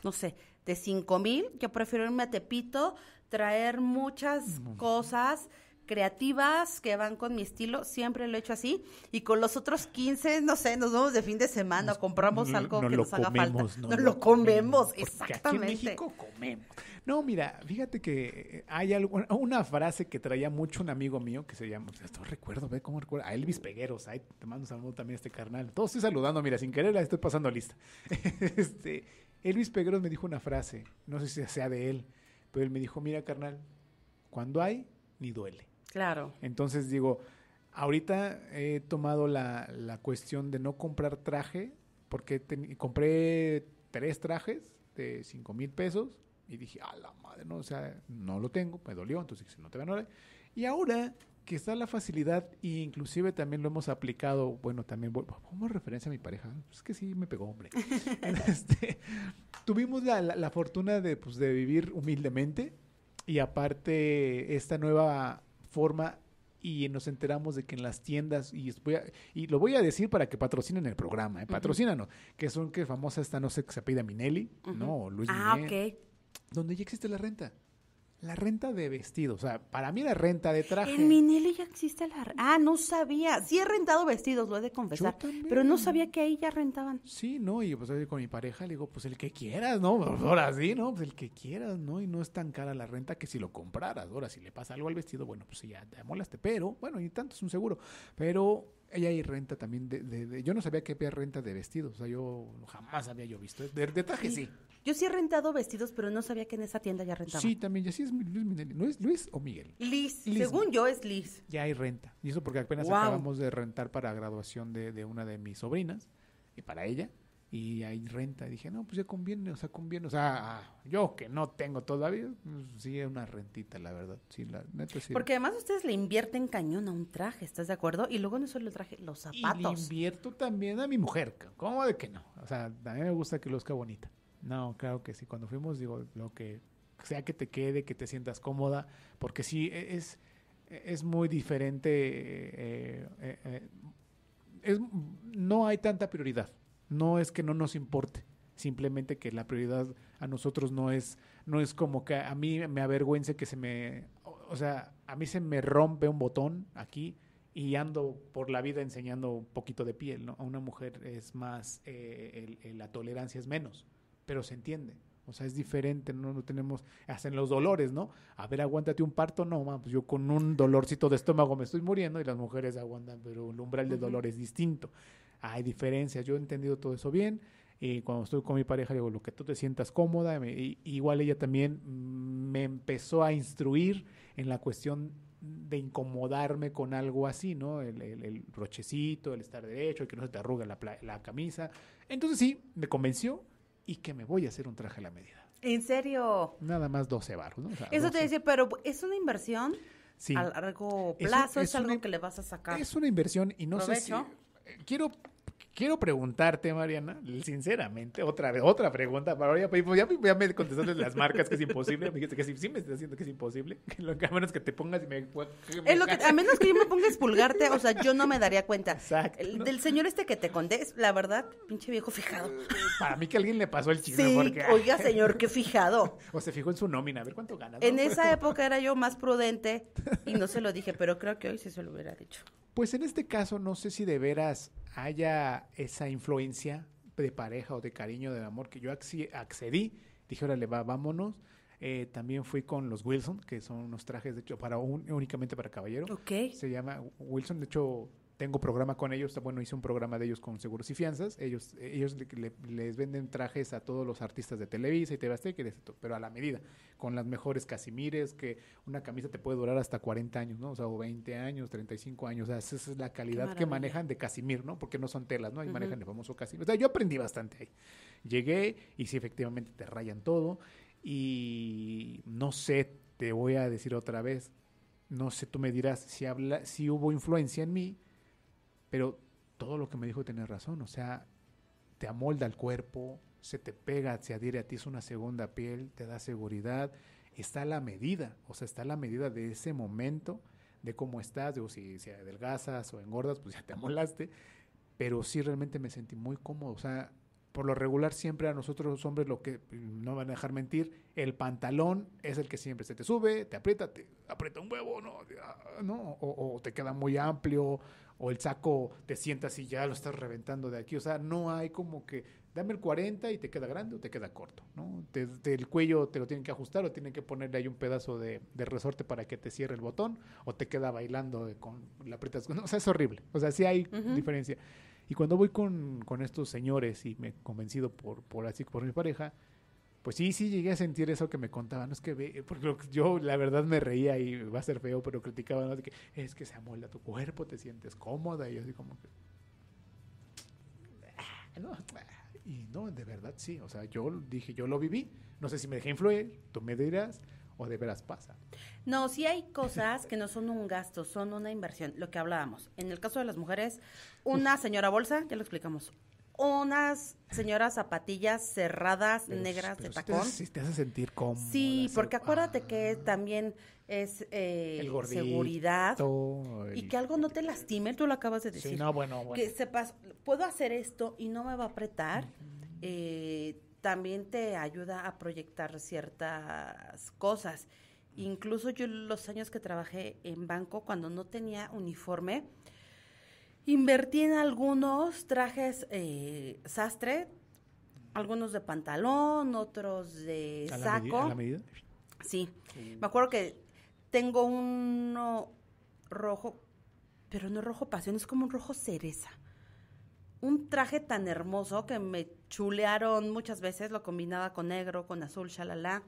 no sé, de cinco mil, yo prefiero irme a Tepito, traer muchas cosas creativas que van con mi estilo, siempre lo he hecho así. Y con los otros 15, no sé, nos vamos de fin de semana, compramos algo que nos haga falta. nos, lo, comemos, exactamente. Aquí en comemos. No, mira, fíjate que hay alguna una frase que traía mucho un amigo mío que se llama, esto recuerdo, ve cómo recuerdo, a Elvis Pegueros, ahí te mando un saludo también a este carnal. Todos estoy saludando, mira, sin querer la estoy pasando lista. este, Elvis Pegueros me dijo una frase, no sé si sea de él, pero él me dijo, mira carnal, cuando hay, ni duele. Claro. Entonces digo, ahorita he tomado la, cuestión de no comprar traje, porque compré tres trajes de cinco mil pesos y dije, a la madre, no, o sea, no lo tengo, me dolió, entonces no te van a doler. Y ahora que está la facilidad e inclusive también lo hemos aplicado, bueno, también como referencia a mi pareja, es que sí me pegó, hombre. Este, tuvimos la, la, fortuna de, pues, de vivir humildemente y aparte esta nueva forma y nos enteramos de que en las tiendas, y, voy y lo voy a decir para que patrocinen el programa, ¿eh? patrocínanos, que son que famosa esta, no sé, que se apellida Minelli, ¿no? O Luis ah, ok. Donde ya existe la renta. La renta de vestidos, o sea, para mí la renta de traje. En Minelli ya existe la. Ah, no sabía. Sí he rentado vestidos, lo he de confesar. pero no sabía que ahí ya rentaban. Sí, no, y pues con mi pareja le digo, pues el que quieras, ¿no? Pues, ahora sí, ¿no? Pues el que quieras, ¿no? Y no es tan cara la renta que si lo compraras. Ahora, si le pasa algo al vestido, bueno, pues ya te amolaste. Pero, bueno, y tanto es un seguro. Pero ella hay renta también de, Yo no sabía que había renta de vestidos. O sea, yo jamás había yo visto. De, de sí. Yo sí he rentado vestidos, pero no sabía que en esa tienda ya rentaba. Sí, también. ya sí es Luis ¿No es Luis o Miguel? Liz. Según yo es Liz. Ya hay renta. Y eso porque apenas acabamos de rentar para graduación de, de una de mis sobrinas y para ella y hay renta. dije, no, pues ya conviene, o sea, conviene. O sea, yo que no tengo todavía, pues, sí, es una rentita, la verdad. Sí, Porque además ustedes le invierten cañón a un traje, ¿estás de acuerdo? Y luego no solo el traje, los zapatos. Y le invierto también a mi mujer, ¿cómo de que no? O sea, a mí me gusta que luzca bonita. No, claro que sí. Cuando fuimos, digo, lo que sea que te quede, que te sientas cómoda, porque sí, e, es, es muy diferente. Eh, eh, eh, es, no hay tanta prioridad. No es que no nos importe, simplemente que la prioridad a nosotros no es, no es como que a mí me avergüence que se me, o sea, a mí se me rompe un botón aquí y ando por la vida enseñando un poquito de piel, ¿no? A una mujer es más, eh, eh, la tolerancia es menos, pero se entiende. O sea, es diferente, no, no tenemos, hacen los dolores, ¿no? A ver, aguántate un parto, no, pues yo con un dolorcito de estómago me estoy muriendo y las mujeres aguantan, pero el umbral de dolor es distinto hay diferencias. Yo he entendido todo eso bien. Y eh, cuando estoy con mi pareja, digo, lo que tú te sientas cómoda. igual ella también mm, me empezó a instruir en la cuestión de incomodarme con algo así, ¿no? El, el, el brochecito, el estar derecho, el que no se te arruga la, la camisa. Entonces sí, me convenció y que me voy a hacer un traje a la medida. ¿En serio? Nada más 12 baros, ¿no? Eso te dice, pero ¿es una inversión? A largo plazo, es, algo que le vas a sacar. Es una inversión y no sé si. Eh, quiero Quiero preguntarte, Mariana, sinceramente, otra vez, otra pregunta, pues, ya, me contestaste las marcas, que es imposible, me dijiste que sí, me estás diciendo que es imposible, lo, a menos que te pongas y me... es lo que, a menos que yo me ponga a expulgarte, o sea, yo no me daría cuenta. Exacto. Del señor este que te conté, la verdad, pinche viejo fijado. Para mí que alguien le pasó el chisme. Sí, oiga, señor, qué fijado. O se fijó en su nómina, a ver cuánto gana. En esa época era yo más prudente y no se lo dije, pero creo que hoy sí se lo hubiera dicho. Pues en este caso no sé si de veras haya esa influencia de pareja o de cariño, de amor que yo accedí, dije, órale, va, vámonos. Eh, también fui con los Wilson, que son unos trajes, de hecho, para únicamente para caballero. Se llama Wilson, de hecho, tengo programa con ellos, bueno, hice un programa de ellos con Seguros y Fianzas, ellos, ellos les venden trajes a todos los artistas de Televisa y TV Azteca, pero a la medida, con las mejores casimires, que una camisa te puede durar hasta 40 años, ¿no? O sea, o 20 años, 35 años, o sea, esa es la calidad que manejan de casimir, ¿no? Porque no son telas, ¿no? y manejan el famoso casimir. O sea, yo aprendí bastante ahí. Llegué y sí, efectivamente te rayan todo y no sé, te voy a decir otra vez, no sé, tú me dirás si, habla, si hubo influencia en mí, pero todo lo que me dijo tenía razón, o sea, te amolda el cuerpo, se te pega, se adhiere a ti, es una segunda piel, te da seguridad, está a la medida, o sea, está a la medida de ese momento, de cómo estás, digo, si, si adelgazas o engordas, pues ya te amolaste, pero sí realmente me sentí muy cómodo, o sea, por lo regular siempre a nosotros los hombres lo que no van a dejar mentir, el pantalón es el que siempre se te sube, te aprieta, te aprieta un huevo, no, ah, no o te queda muy amplio, o el saco te sientas y ya lo estás reventando de aquí. O sea, no hay como que dame el 40 y te queda grande o te queda corto, ¿no? el cuello te lo tienen que ajustar o tienen que ponerle ahí un pedazo de, de resorte para que te cierre el botón o te queda bailando con la aprietas. o sea, es horrible. O sea, sí hay diferencia. Y cuando voy con, con, estos señores y me he convencido por, por así por mi pareja, pues sí, sí llegué a sentir eso que me contaban, es que porque yo la verdad me reía y va a ser feo, pero criticaban, que es que se amolda tu cuerpo, te sientes cómoda, y yo así como que... Ah, ah". y no, de verdad sí, o sea, yo dije, yo lo viví, no sé si me dejé influir, tú me dirás, o de veras pasa. No, sí hay cosas que no son un gasto, son una inversión, lo que hablábamos. En el caso de las mujeres, una señora bolsa, ya lo explicamos, unas señoras zapatillas cerradas, negras de tacón. Sí, te hace sentir cómodo. Sí, porque acuérdate que ah. también es eh, seguridad y que algo no te lastime, tú lo acabas de decir. Sí, no, bueno, bueno. Que sepas, puedo hacer esto y no me va a apretar. Eh, también te ayuda a proyectar ciertas cosas. Incluso yo los años que trabajé en banco, cuando no tenía uniforme, Invertí en algunos trajes eh, sastre, algunos de pantalón, otros de saco. la medida? Sí. Mm. Me acuerdo que tengo uno rojo, pero no rojo pasión, es como un rojo cereza. Un traje tan hermoso que me chulearon muchas veces, lo combinaba con negro, con azul, shalala.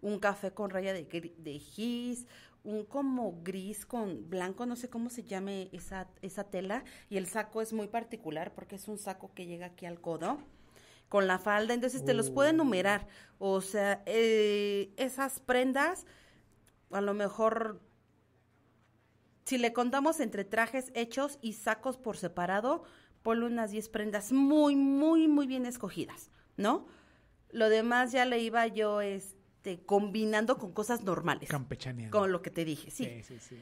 Un café con raya de, de gis, un como gris con blanco, no sé cómo se llame esa, esa tela, y el saco es muy particular porque es un saco que llega aquí al codo con la falda, entonces te los puede oh. enumerar. O sea, eh, esas prendas, a lo mejor, si le contamos entre trajes hechos y sacos por separado, ponle unas 10 prendas muy, muy, muy bien escogidas, ¿no? Lo demás ya le iba yo, es... Este, este, combinando con cosas normales. Campechaneando. Con lo que te dije, sí. Sí, sí, sí.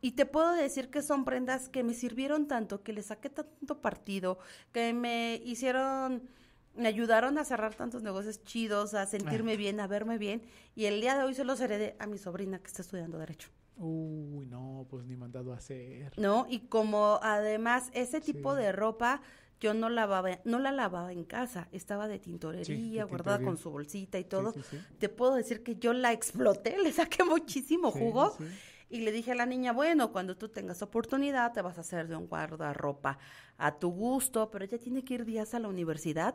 Y te puedo decir que son prendas que me sirvieron tanto, que le saqué tanto partido, que me hicieron, me ayudaron a cerrar tantos negocios chidos, a sentirme ah. bien, a verme bien. Y el día de hoy se los heredé a mi sobrina que está estudiando Derecho. Uy, no, pues ni mandado a hacer. No, y como además ese tipo de ropa yo no lavaba, no la lavaba en casa, estaba de tintorería, guardada con su bolsita y todo. Te puedo decir que yo la exploté, le saqué muchísimo jugo. Y le dije a la niña, bueno, cuando tú tengas oportunidad te vas a hacer de un guardarropa a tu gusto, pero ella tiene que ir días a la universidad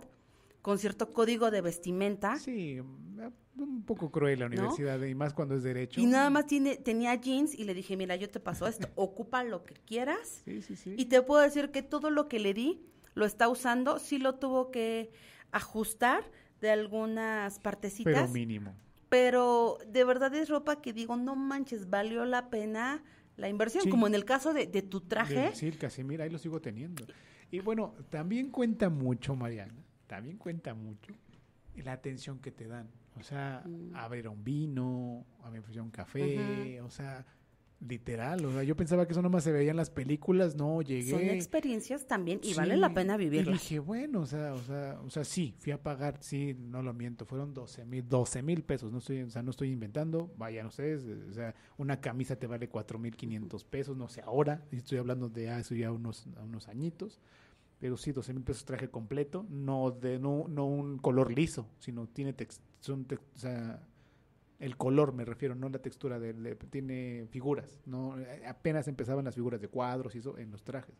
con cierto código de vestimenta. Sí, un poco cruel la universidad, y más cuando es derecho. Y nada más tiene, tenía jeans y le dije, mira, yo te paso esto, ocupa lo que quieras. Y te puedo decir que todo lo que le di lo está usando, sí lo tuvo que ajustar de algunas partecitas. Pero mínimo. Pero de verdad es ropa que digo, no manches, valió la pena la inversión, como en el caso de, tu traje. sí, casi mira, ahí lo sigo teniendo. Y bueno, también cuenta mucho, Mariana, también cuenta mucho la atención que te dan. O sea, mm. a ver un vino, a ver un café, o sea, Literal, o sea, yo pensaba que eso nomás se veía en las películas, no, llegué. Son experiencias también y vale la pena vivirlas. Y dije, bueno, o sea, o sea, o sea, sí, fui a pagar, sí, no lo miento, fueron 12 mil, doce mil pesos, no estoy, o sea, no estoy inventando, vayan ustedes, eh, o sea, una camisa te vale cuatro mil quinientos pesos, no sé, ahora, estoy hablando de eso ya unos, unos añitos, pero sí, 12 mil pesos traje completo, no, de, no, no un color liso, sino tiene text, son o sea, el color me refiero, no la textura, tiene figuras, ¿no? Apenas empezaban las figuras de cuadros y eso en los trajes.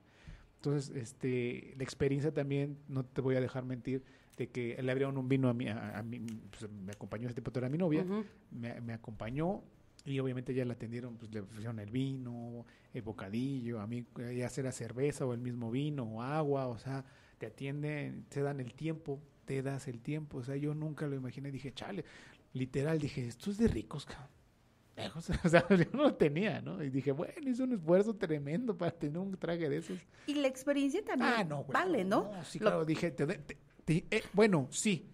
Entonces, este, la experiencia también, no te voy a dejar mentir, de que le abrieron un vino a mí, a, pues, me acompañó este tipo era mi novia, me, acompañó y obviamente ya la atendieron, pues, le ofrecieron el vino, el bocadillo, a mí ya será cerveza o el mismo vino o agua, o sea, te atienden, te dan el tiempo, te das el tiempo. O sea, yo nunca lo imaginé. Dije, chale, literal dije, esto es de ricos, cabrón. O sea, yo no lo tenía, ¿no? Y dije, bueno, hice un esfuerzo tremendo para tener un traje de esos. Y la experiencia también ah, no, vale, ¿no? sí, claro, dije, eh, bueno, sí.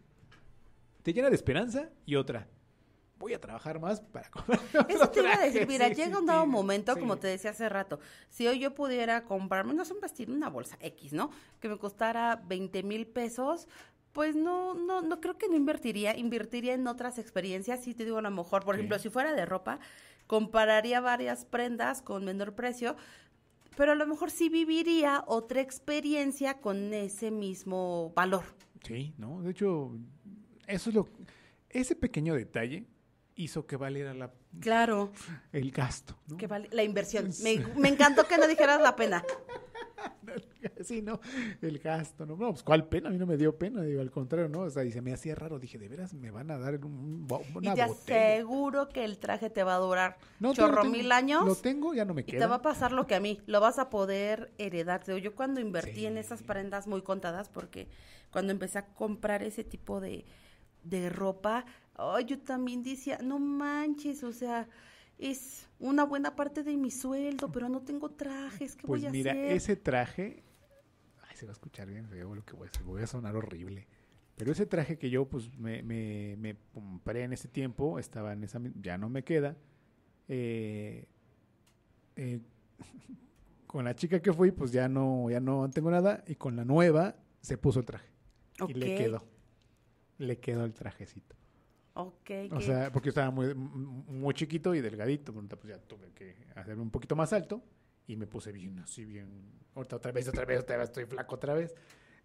Te llena de esperanza y otra. Voy a trabajar más para comprar. Eso te iba a decir, mira, llega un dado momento, como te decía hace rato, si hoy yo pudiera comprarme, no es un vestido, una bolsa X, ¿no? Que me costara 20 mil pesos, pues no, no, no creo que no invertiría, invertiría en otras experiencias, sí te digo a lo mejor, por ejemplo, si fuera de ropa, compararía varias prendas con menor precio, pero a lo mejor sí viviría otra experiencia con ese mismo valor. Sí, ¿no? De hecho, eso es lo, ese pequeño detalle hizo que valiera la claro el gasto ¿no? que vale, la inversión me, me encantó que no dijeras la pena sí, ¿no? El gasto, ¿no? pues cuál pena, a mí no me dio pena, digo, al contrario, ¿no? O sea, y se me hacía raro, dije, de veras me van a dar un, una y que el traje te va a durar no, chorro mil años. Lo tengo, ya no me queda. te va a pasar lo que a mí, lo vas a poder heredar. Yo cuando invertí en esas prendas muy contadas, porque cuando empecé a comprar ese tipo de, ropa, ay, yo también decía, no manches, o sea es una buena parte de mi sueldo, pero no tengo trajes, ¿qué pues voy a mira, Mira, ese traje, ay, se va a escuchar bien feo lo que voy a voy a sonar horrible. Pero ese traje que yo pues me, me, compré en ese tiempo, estaba en esa, ya no me queda. Eh, eh, con la chica que fui, pues ya no, ya no tengo nada. Y con la nueva se puso el traje. Y le quedó. Le quedó el trajecito. Ok. O sea, porque yo estaba muy, muy chiquito y delgadito. Bueno, pues ya tuve que hacerme un poquito más alto y me puse bien así, bien. Otra, otra vez, otra vez, otra vez, estoy flaco otra vez.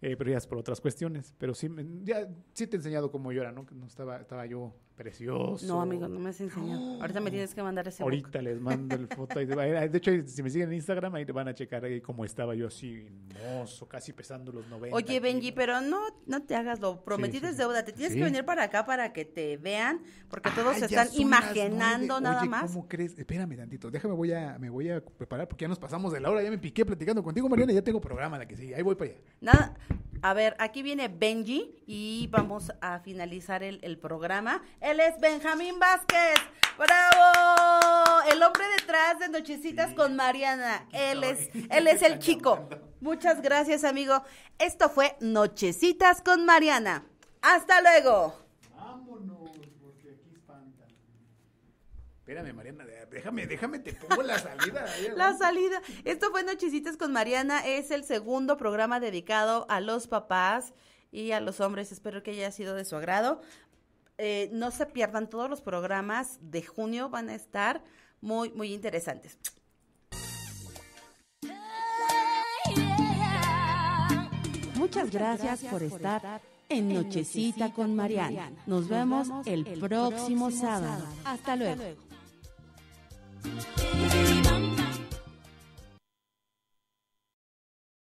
Eh, pero ya es por otras cuestiones. Pero sí, ya, sí te he enseñado cómo yo era, ¿no? no estaba, estaba yo Precioso. No, amigo, no me has enseñado. Ahorita me tienes que mandar ese Ahorita les mando el foto. De hecho, si me siguen en Instagram, ahí te van a checar ahí cómo estaba yo así, hermoso, casi pesando los 90. Oye, Benji, pero no, no te hagas lo prometido desde deuda. Te tienes que venir para acá para que te vean, porque todos se están imaginando nada más. ¿Cómo crees? Espérame tantito, déjame voy a, me voy a preparar porque ya nos pasamos de la hora, ya me piqué platicando contigo, Mariana, ya tengo programa la que sigue. Ahí voy para allá. Nada, a ver, aquí viene Benji y vamos a finalizar el programa. Él es Benjamín Vázquez. ¡Bravo! El hombre detrás de Nochecitas con Mariana. Él es, él es el chico. Muchas gracias, amigo. Esto fue Nochecitas con Mariana. ¡Hasta luego! Vámonos, porque aquí Espérame, Mariana, déjame, déjame, te pongo la salida. la salida. Esto fue Nochecitas con Mariana. Es el segundo programa dedicado a los papás y a los hombres. Espero que haya sido de su agrado. Eh, no se pierdan todos los programas de junio, van a estar muy, muy interesantes. Muchas gracias, por, estar en Nochecita, con Mariana. Nos, vemos, el próximo, sábado. Hasta, luego.